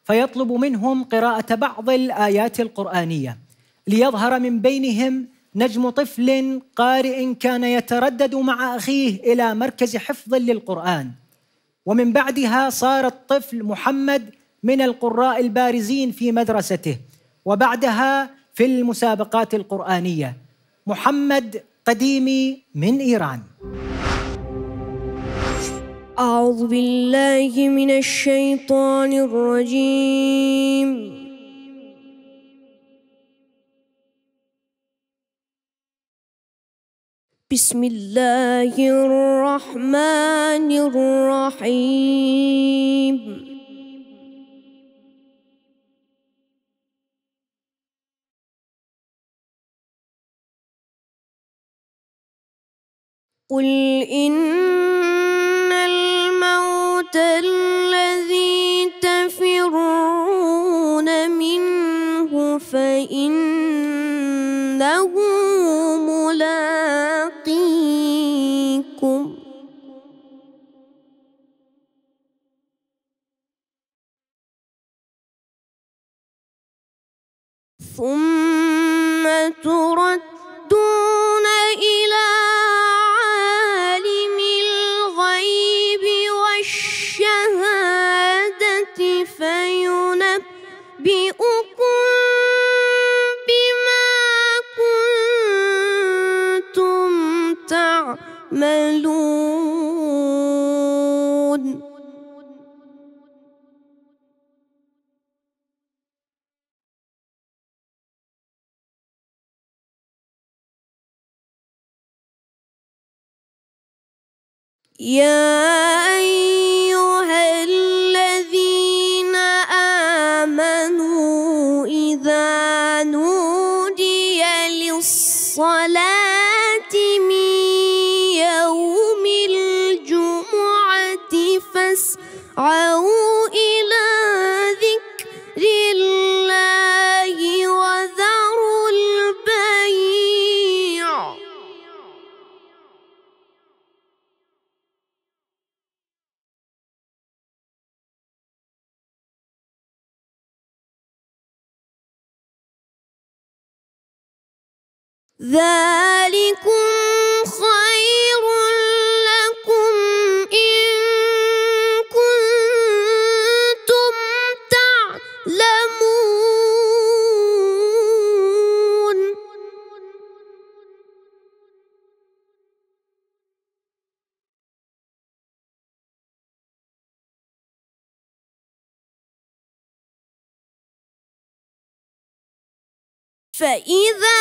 فيطلب منهم قراءة بعض الآيات القرآنية ليظهر من بينهم نجم طفل قارئ كان يتردد مع أخيه إلى مركز حفظ للقرآن ومن بعدها صار الطفل محمد من القراء البارزين في مدرسته وبعدها في المسابقات القرآنية محمد قديمي من إيران أعوذ بالله من الشيطان الرجيم بسم الله الرحمن الرحيم قل إن الموت الذي تفرون منه فإنه ملاقيكم ثم تردون إلى يا فإذا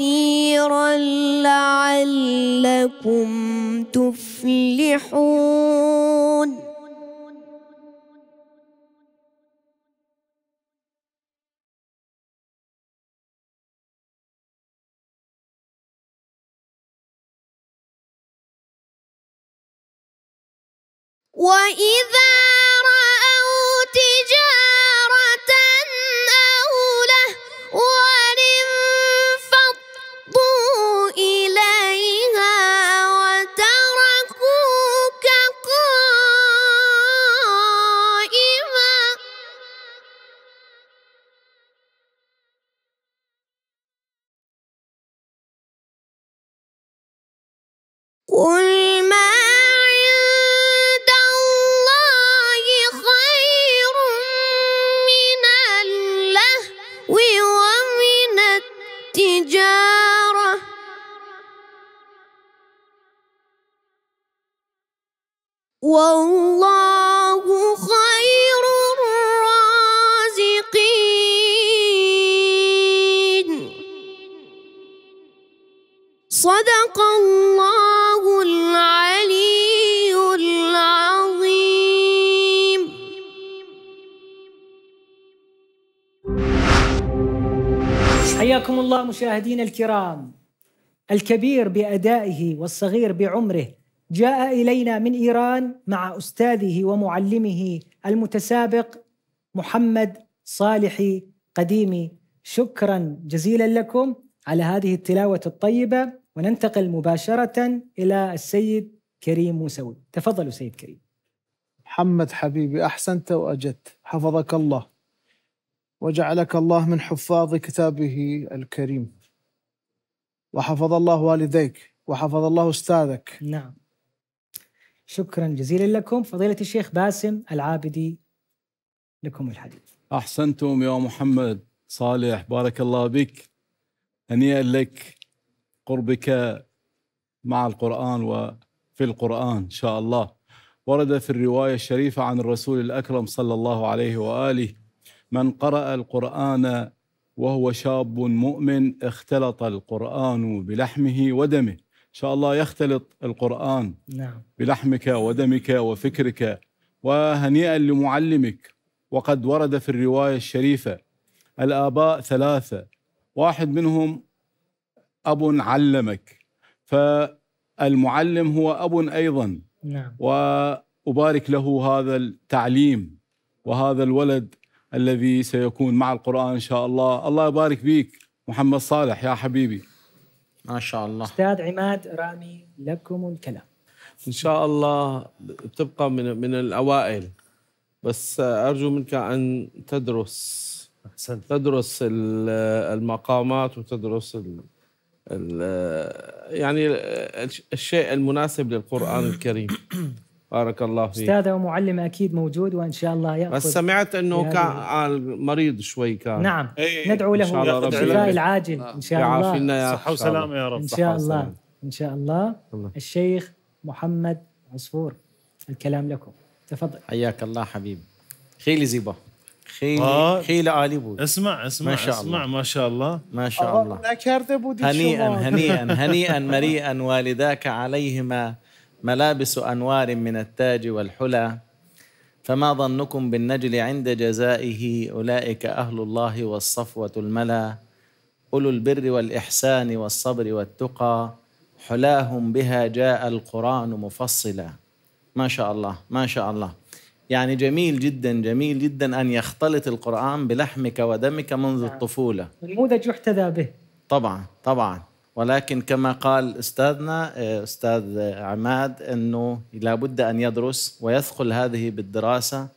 كثيرا لعلكم تفلحون وإذا رأوا تجارة قل ما عند الله خير من اللهو ومن التجارة والله خير الرازقين صدق الله حياكم الله مشاهدينا الكرام الكبير بادائه والصغير بعمره جاء الينا من ايران مع استاذه ومعلمه المتسابق محمد صالحي قديمي شكرا جزيلا لكم على هذه التلاوه الطيبه وننتقل مباشره الى السيد كريم موسوي تفضلوا سيد كريم محمد حبيبي احسنت واجدت حفظك الله وجعلك الله من حفاظ كتابه الكريم وحفظ الله والديك وحفظ الله أستاذك نعم شكرا جزيلا لكم فضيلة الشيخ باسم العابدي لكم الحديث أحسنتم يا محمد صالح بارك الله بك هنيئا لك قربك مع القرآن وفي القرآن إن شاء الله ورد في الرواية الشريفة عن الرسول الأكرم صلى الله عليه وآله من قرأ القرآن وهو شاب مؤمن اختلط القرآن بلحمه ودمه إن شاء الله يختلط القرآن نعم. بلحمك ودمك وفكرك وهنيئا لمعلمك وقد ورد في الرواية الشريفة الآباء ثلاثة واحد منهم أب علمك فالمعلم هو أب أيضا نعم. وأبارك له هذا التعليم وهذا الولد الذي سيكون مع القرآن إن شاء الله الله يبارك بيك محمد صالح يا حبيبي ما شاء الله أستاذ عماد رامي لكم الكلام إن شاء الله تبقى من, من الأوائل بس أرجو منك أن تدرس أحسنت. تدرس المقامات وتدرس الـ ال يعني الشيء المناسب للقرآن الكريم بارك الله فيك استاذه ومعلم اكيد موجود وان شاء الله ياخذ بس سمعت انه كان آه، مريض شوي كان نعم ايه, إيه، ندعو له بالشفاء العاجل ان شاء الله يعافينا يا صحه وسلامه يا رب ان شاء الله ان شاء الله الشيخ محمد عصفور الكلام لكم تفضل حياك الله حبيبي خيلي زيبا خيلي آه. خيلي آلي بود اسمع اسمع ما شاء اسمع الله. ما شاء الله ما شاء الله هنيئا هنيئا هنيئا مريئا والداك عليهما ملابس أنوار من التاج والحلى فما ظنكم بالنجل عند جزائه أولئك أهل الله والصفوة الملا أولو البر والإحسان والصبر والتقى حلاهم بها جاء القرآن مفصلا ما شاء الله ما شاء الله يعني جميل جدا جميل جدا أن يختلط القرآن بلحمك ودمك منذ نعم. الطفولة نموذج يحتذى به طبعا طبعا ولكن كما قال استاذنا آه، استاذ عماد انه لابد ان يدرس ويثقل هذه بالدراسه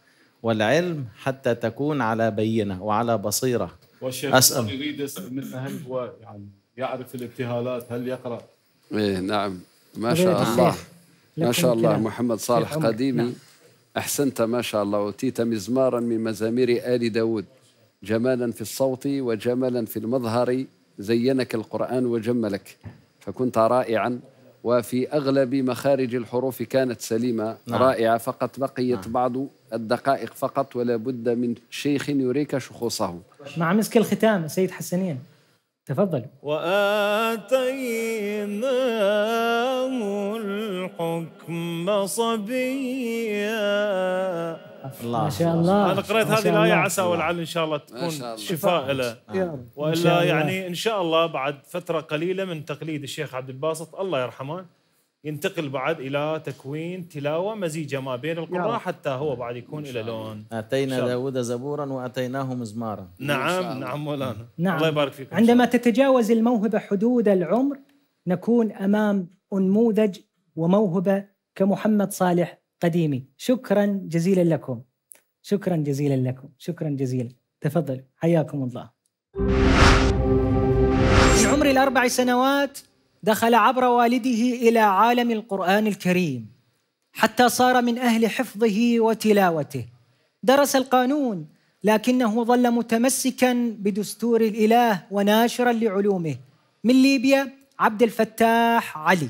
والعلم حتى تكون على بينه وعلى بصيره والشيخ اسال يريد يسال هل هو يعني يعرف الابتهالات هل يقرا؟ ايه نعم ما شاء الله ما شاء الله محمد صالح قديمي نعم. احسنت ما شاء الله اوتيت مزمارا من مزامير ال داود جمالا في الصوت وجمالا في المظهر زينك القرآن وجملك فكنت رائعا وفي أغلب مخارج الحروف كانت سليمة نعم. رائعة فقط بقيت نعم. بعض الدقائق فقط ولا بد من شيخ يريك شخوصه مع مسك الختام سيد حسنين تفضل وآتيناه الحكم صبيا الله ما شاء الله انا قريت هذه الايه عسى ولعل ان شاء الله تكون شفاء نعم. له نعم. والا يعني ان شاء الله بعد فتره قليله من تقليد الشيخ عبد الباسط الله يرحمه ينتقل بعد الى تكوين تلاوه مزيجه ما بين القراء حتى هو بعد يكون الى لون اتينا داوود زبورا واتيناه مزمارا نعم نعم مولانا نعم. الله يبارك فيك عندما تتجاوز الموهبه حدود العمر نكون امام انموذج وموهبه كمحمد صالح قديمي شكرا جزيلا لكم شكرا جزيلا لكم شكرا جزيلا تفضلوا حياكم الله من عمر الأربع سنوات دخل عبر والده إلى عالم القرآن الكريم حتى صار من أهل حفظه وتلاوته درس القانون لكنه ظل متمسكا بدستور الإله وناشرا لعلومه من ليبيا عبد الفتاح علي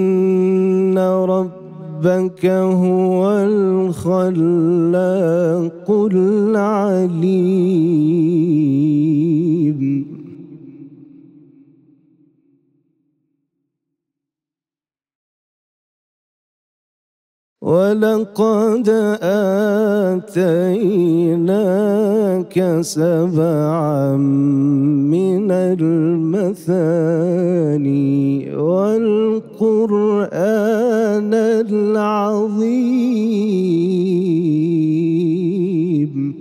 ربك هو الخلاق العليم ولقد آتيناك سبعا من المثاني والقرآن العظيم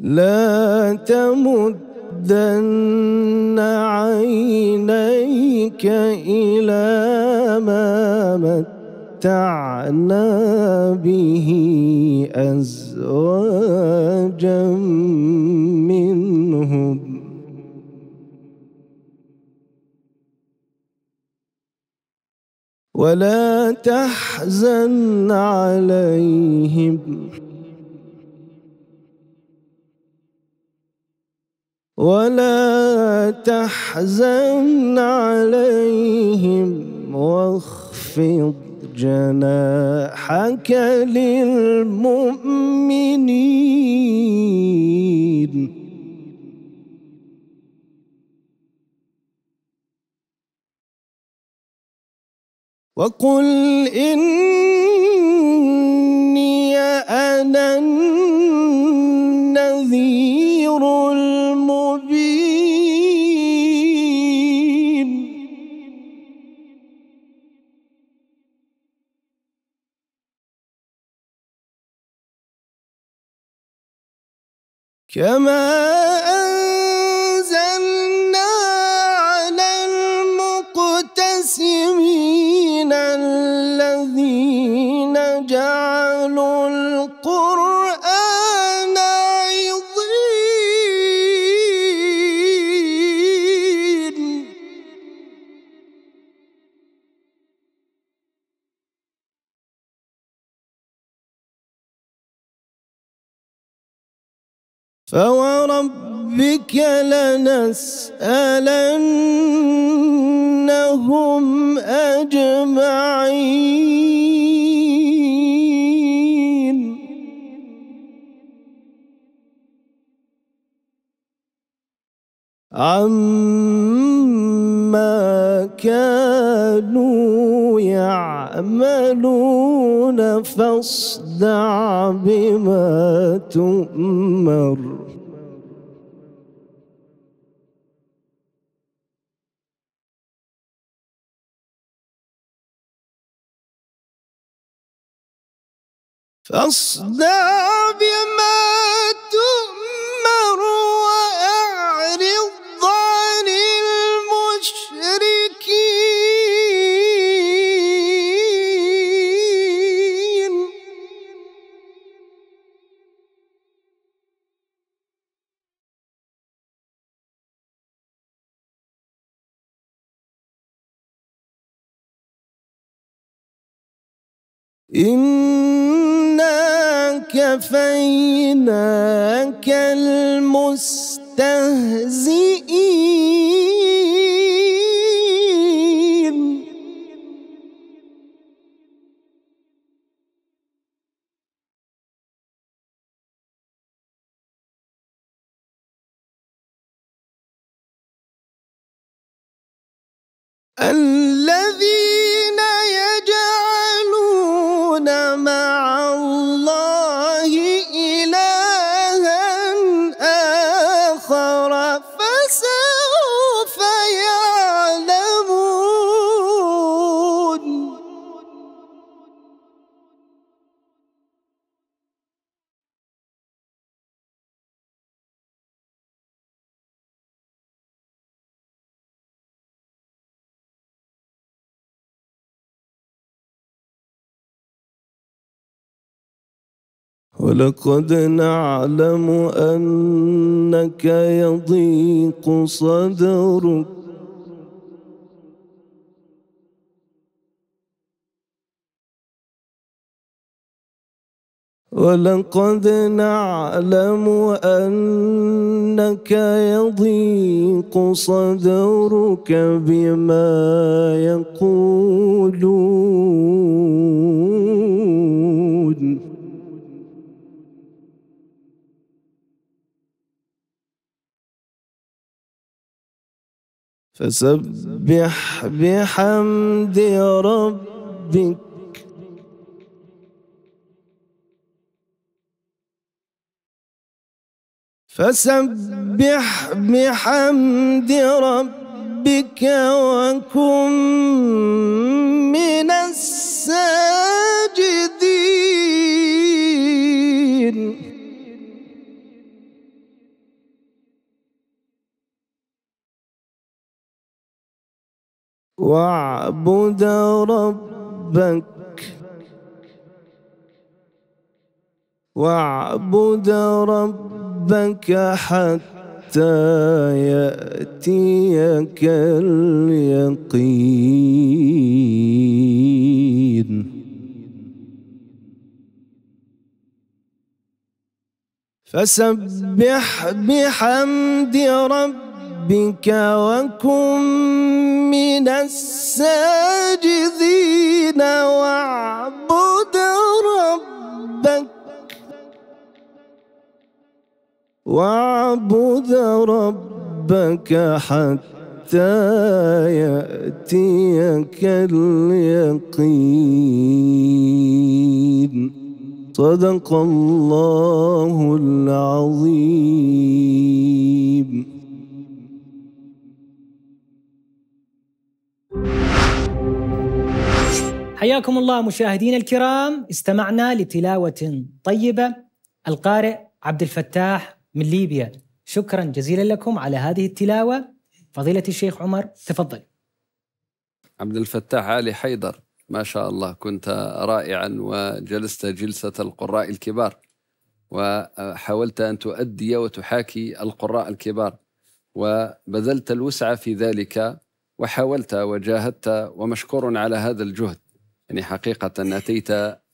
لا تمت مددنا عينيك إلى ما متعنا به أزواجا منهم ولا تحزن عليهم ولا تحزن عليهم واخفض جناحك للمؤمنين وقل إني أنا النذير كما أنزلنا فوربك لنسألنهم أجمعين عما ما كانوا يعملون فاصدع بما تؤمر فاصدع بما تؤمر وأعرض إنا كفيناك المستهزئين الذين يجعلون مع الله إله ولقد نعلم انك يضيق صدرك ولقد نعلم انك يضيق صدرك بما يقولون فسبح بحمد ربك فسبح بحمد ربك وكن من الساجدين واعبد ربك واعبد ربك حتى يأتيك اليقين فسبح بحمد ربك ربك وكن من الساجدين واعبد ربك واعبد ربك حتى يأتيك اليقين صدق الله العظيم حياكم الله مشاهدينا الكرام استمعنا لتلاوة طيبة القارئ عبد الفتاح من ليبيا شكرا جزيلا لكم على هذه التلاوة فضيلة الشيخ عمر تفضل عبد الفتاح علي حيدر ما شاء الله كنت رائعا وجلست جلسة القراء الكبار وحاولت أن تؤدي وتحاكي القراء الكبار وبذلت الوسع في ذلك وحاولت وجاهدت ومشكور على هذا الجهد يعني حقيقة أتيت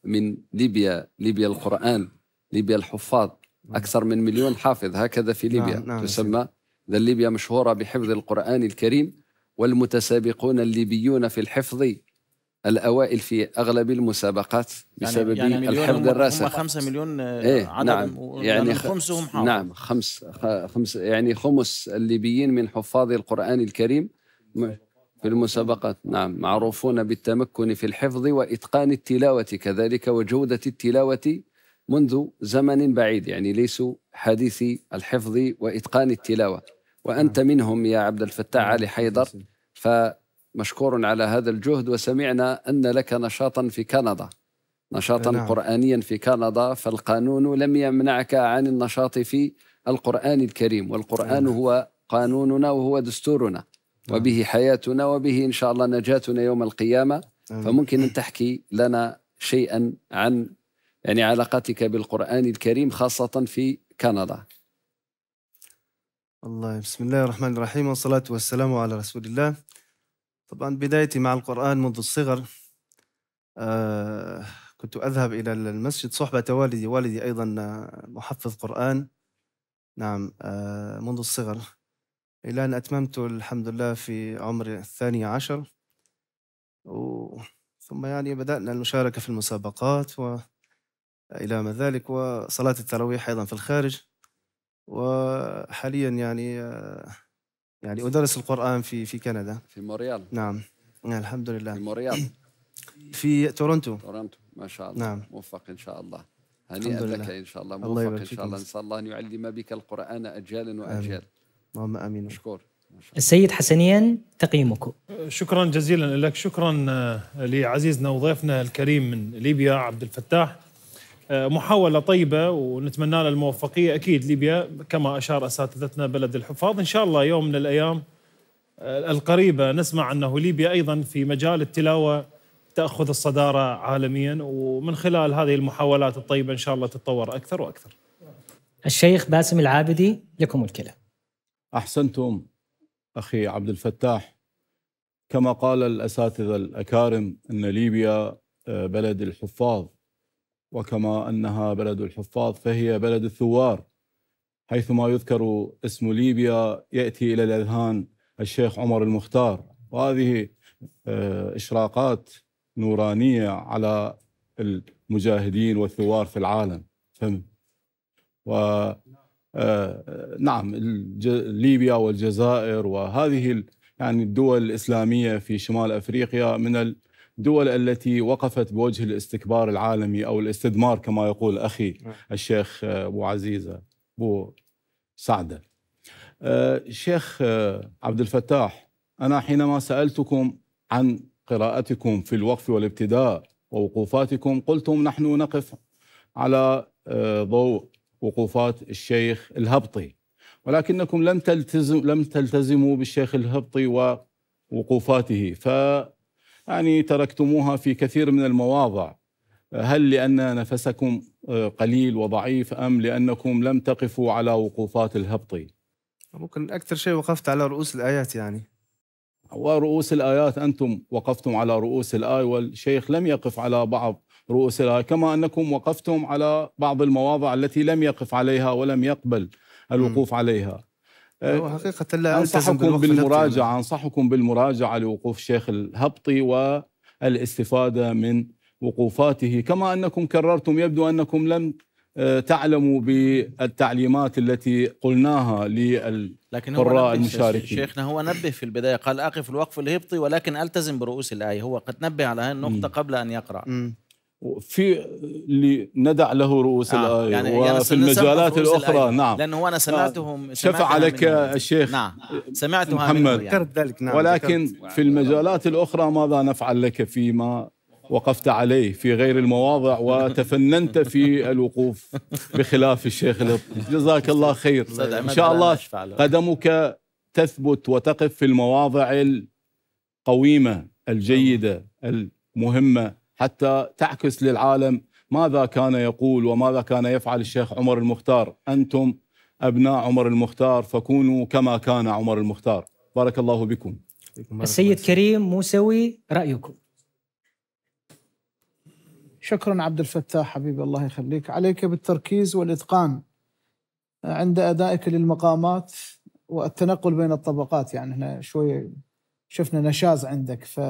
من ليبيا ليبيا القرآن ليبيا الحفاظ نعم. أكثر من مليون حافظ هكذا في ليبيا نعم نعم تسمى ذا ليبيا مشهورة بحفظ القرآن الكريم والمتسابقون الليبيون في الحفظ الاوائل في اغلب المسابقات يعني- بسبب يعني يعني الحفظ الراسخ هم 5 مليون إيه نعم. عدد نعم يعني, يعني خمسهم حافظ نعم خمس خمس يعني خمس الليبيين من حفاظ القران الكريم في المسابقات نعم معروفون بالتمكن في الحفظ وإتقان التلاوة كذلك وجودة التلاوة منذ زمن بعيد يعني ليسوا حديثي الحفظ وإتقان التلاوة وأنت نعم. منهم يا عبد الفتاح نعم، علي حيدر نعم. فمشكور على هذا الجهد وسمعنا أن لك نشاطا في كندا نشاطا نعم. قرآنيا في كندا فالقانون لم يمنعك عن النشاط في القرآن الكريم والقرآن نعم. هو قانوننا وهو دستورنا وبه حياتنا وبه إن شاء الله نجاتنا يوم القيامة فممكن أن تحكي لنا شيئا عن يعني علاقتك بالقرآن الكريم خاصة في كندا الله بسم الله الرحمن الرحيم والصلاة والسلام على رسول الله طبعا بدايتي مع القرآن منذ الصغر آه كنت أذهب إلى المسجد صحبة والدي والدي أيضا محفظ قرآن نعم آه منذ الصغر إلى أن أتممت الحمد لله في عمر الثاني عشر و... ثم يعني بدأنا المشاركة في المسابقات وإلى ما ذلك وصلاة التراويح أيضا في الخارج وحاليا يعني يعني أدرس القرآن في في كندا في موريال نعم الحمد لله في موريال في تورونتو تورونتو ما شاء الله نعم موفق إن شاء الله هنيئا لك إن شاء الله موفق الله إن شاء الله نسأل الله أن يعلم بك القرآن أجيالا وأجيال آمين. اللهم امين مشكور السيد حسنيان تقييمك شكرا جزيلا لك شكرا آه، لعزيزنا وضيفنا الكريم من ليبيا عبد الفتاح آه، محاولة طيبة ونتمنى له الموفقية أكيد ليبيا كما أشار أساتذتنا بلد الحفاظ إن شاء الله يوم من الأيام آه، القريبة نسمع أنه ليبيا أيضا في مجال التلاوة تأخذ الصدارة عالميا ومن خلال هذه المحاولات الطيبة إن شاء الله تتطور أكثر وأكثر الشيخ باسم العابدي لكم الكلام احسنتم اخي عبد الفتاح كما قال الاساتذه الاكارم ان ليبيا آه، بلد الحفاظ وكما انها بلد الحفاظ فهي بلد الثوار حيثما يذكر اسم ليبيا ياتي الى الاذهان الشيخ عمر المختار وهذه آه، اشراقات نورانيه على المجاهدين والثوار في العالم فهم و نعم ليبيا والجزائر وهذه يعني الدول الإسلامية في شمال أفريقيا من الدول التي وقفت بوجه الاستكبار العالمي أو الاستدمار كما يقول أخي نعم. الشيخ أبو عزيزة أبو سعدة آه، شيخ آه، عبد الفتاح أنا حينما سألتكم عن قراءتكم في الوقف والابتداء ووقوفاتكم قلتم نحن نقف على آه، ضوء وقوفات الشيخ الهبطي ولكنكم لم تلتزم لم تلتزموا بالشيخ الهبطي ووقوفاته ف يعني تركتموها في كثير من المواضع هل لان نفسكم قليل وضعيف ام لانكم لم تقفوا على وقوفات الهبطي؟ ممكن اكثر شيء وقفت على رؤوس الايات يعني ورؤوس الايات انتم وقفتم على رؤوس الاي والشيخ لم يقف على بعض رؤوس الآية كما أنكم وقفتم على بعض المواضع التي لم يقف عليها ولم يقبل الوقوف عليها حقيقة لا أه، أنصحكم بالمراجعة أنصحكم بالمراجعة لوقوف الشيخ الهبطي والاستفادة من وقوفاته كما أنكم كررتم يبدو أنكم لم أه، تعلموا بالتعليمات التي قلناها للقراء المشاركين لكن شيخنا هو نبه في البداية قال أقف الوقف الهبطي ولكن ألتزم برؤوس الآية هو قد نبه على هذه النقطة قبل أن يقرأ م. في اللي ندع له رؤوس آه الآية يعني وفي المجالات الأخرى نعم لأنه أنا نعم. سمعتهم شفع لك الشيخ نعم سمعتها محمد يعني. ذلك نعم ولكن في المجالات الأخرى ماذا نفعل لك فيما وقفت عليه في غير المواضع وتفننت في الوقوف بخلاف الشيخ جزاك الله خير إن شاء الله قدمك تثبت وتقف في المواضع القويمة الجيدة المهمة حتى تعكس للعالم ماذا كان يقول وماذا كان يفعل الشيخ عمر المختار أنتم أبناء عمر المختار فكونوا كما كان عمر المختار بارك الله بكم السيد كريم موسوي رأيكم شكرا عبد الفتاح حبيبي الله يخليك عليك بالتركيز والإتقان عند أدائك للمقامات والتنقل بين الطبقات يعني هنا شوية شفنا نشاز عندك ف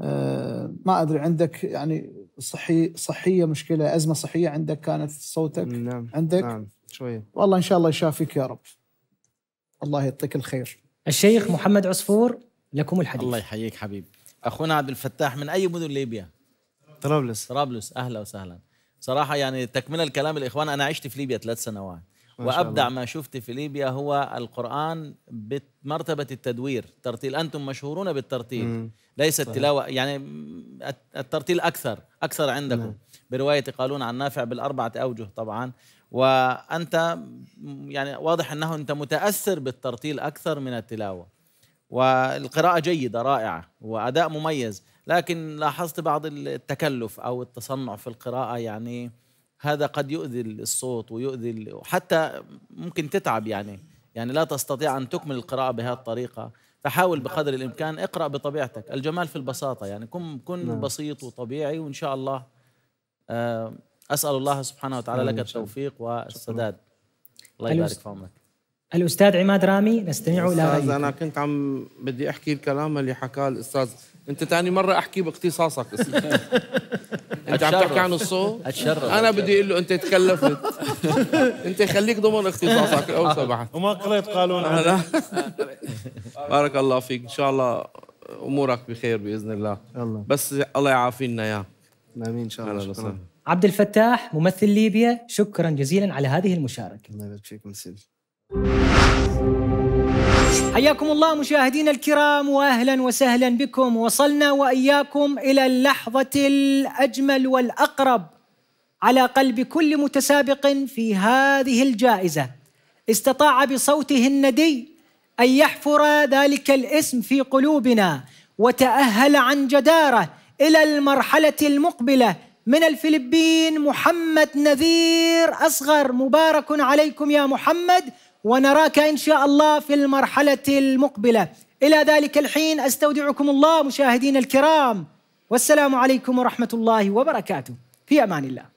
آه، ما ادري عندك يعني صحي صحيه مشكله ازمه صحيه عندك كانت صوتك نعم عندك نعم شويه والله ان شاء الله يشافيك يا رب الله يعطيك الخير الشيخ محمد عصفور لكم الحديث الله يحييك حبيبي اخونا عبد الفتاح من اي مدن ليبيا طرابلس طرابلس اهلا وسهلا صراحه يعني تكمله الكلام الاخوان انا عشت في ليبيا ثلاث سنوات وابدع ما شفت في ليبيا هو القران بمرتبه التدوير ترتيل انتم مشهورون بالترتيل مم. ليس صحيح. التلاوه يعني الترتيل اكثر اكثر عندكم مم. نعم. بروايه قالون عن نافع بالاربعه اوجه طبعا وانت يعني واضح انه انت متاثر بالترتيل اكثر من التلاوه والقراءه جيده رائعه واداء مميز لكن لاحظت بعض التكلف او التصنع في القراءه يعني هذا قد يؤذي الصوت ويؤذي وحتى ممكن تتعب يعني يعني لا تستطيع أن تكمل القراءة بهذه الطريقة فحاول بقدر الإمكان اقرأ بطبيعتك الجمال في البساطة يعني كن, كن نعم. بسيط وطبيعي وإن شاء الله آه، أسأل الله سبحانه وتعالى نعم، لك التوفيق والسداد الله يبارك في عمرك الأستاذ عماد رامي نستمع إلى أستاذ أنا كنت عم بدي أحكي الكلام اللي حكاه الأستاذ انت تاني مره احكي باختصاصك انت عم تحكي عن الصوت اتشرف انا بدي اقول له انت تكلفت انت خليك ضمن اختصاصك لو سمحت وما قريت قانون انا بارك الله فيك ان شاء الله امورك بخير باذن الله الله بس الله يعافينا يا امين ان شاء الله شكرا عبد الفتاح ممثل ليبيا شكرا جزيلا على هذه المشاركه الله يبارك فيك مسيدي حياكم الله مشاهدينا الكرام واهلا وسهلا بكم وصلنا واياكم الى اللحظه الاجمل والاقرب على قلب كل متسابق في هذه الجائزه استطاع بصوته الندي ان يحفر ذلك الاسم في قلوبنا وتاهل عن جداره الى المرحله المقبله من الفلبين محمد نذير اصغر مبارك عليكم يا محمد ونراك إن شاء الله في المرحلة المقبلة إلى ذلك الحين أستودعكم الله مشاهدين الكرام والسلام عليكم ورحمة الله وبركاته في أمان الله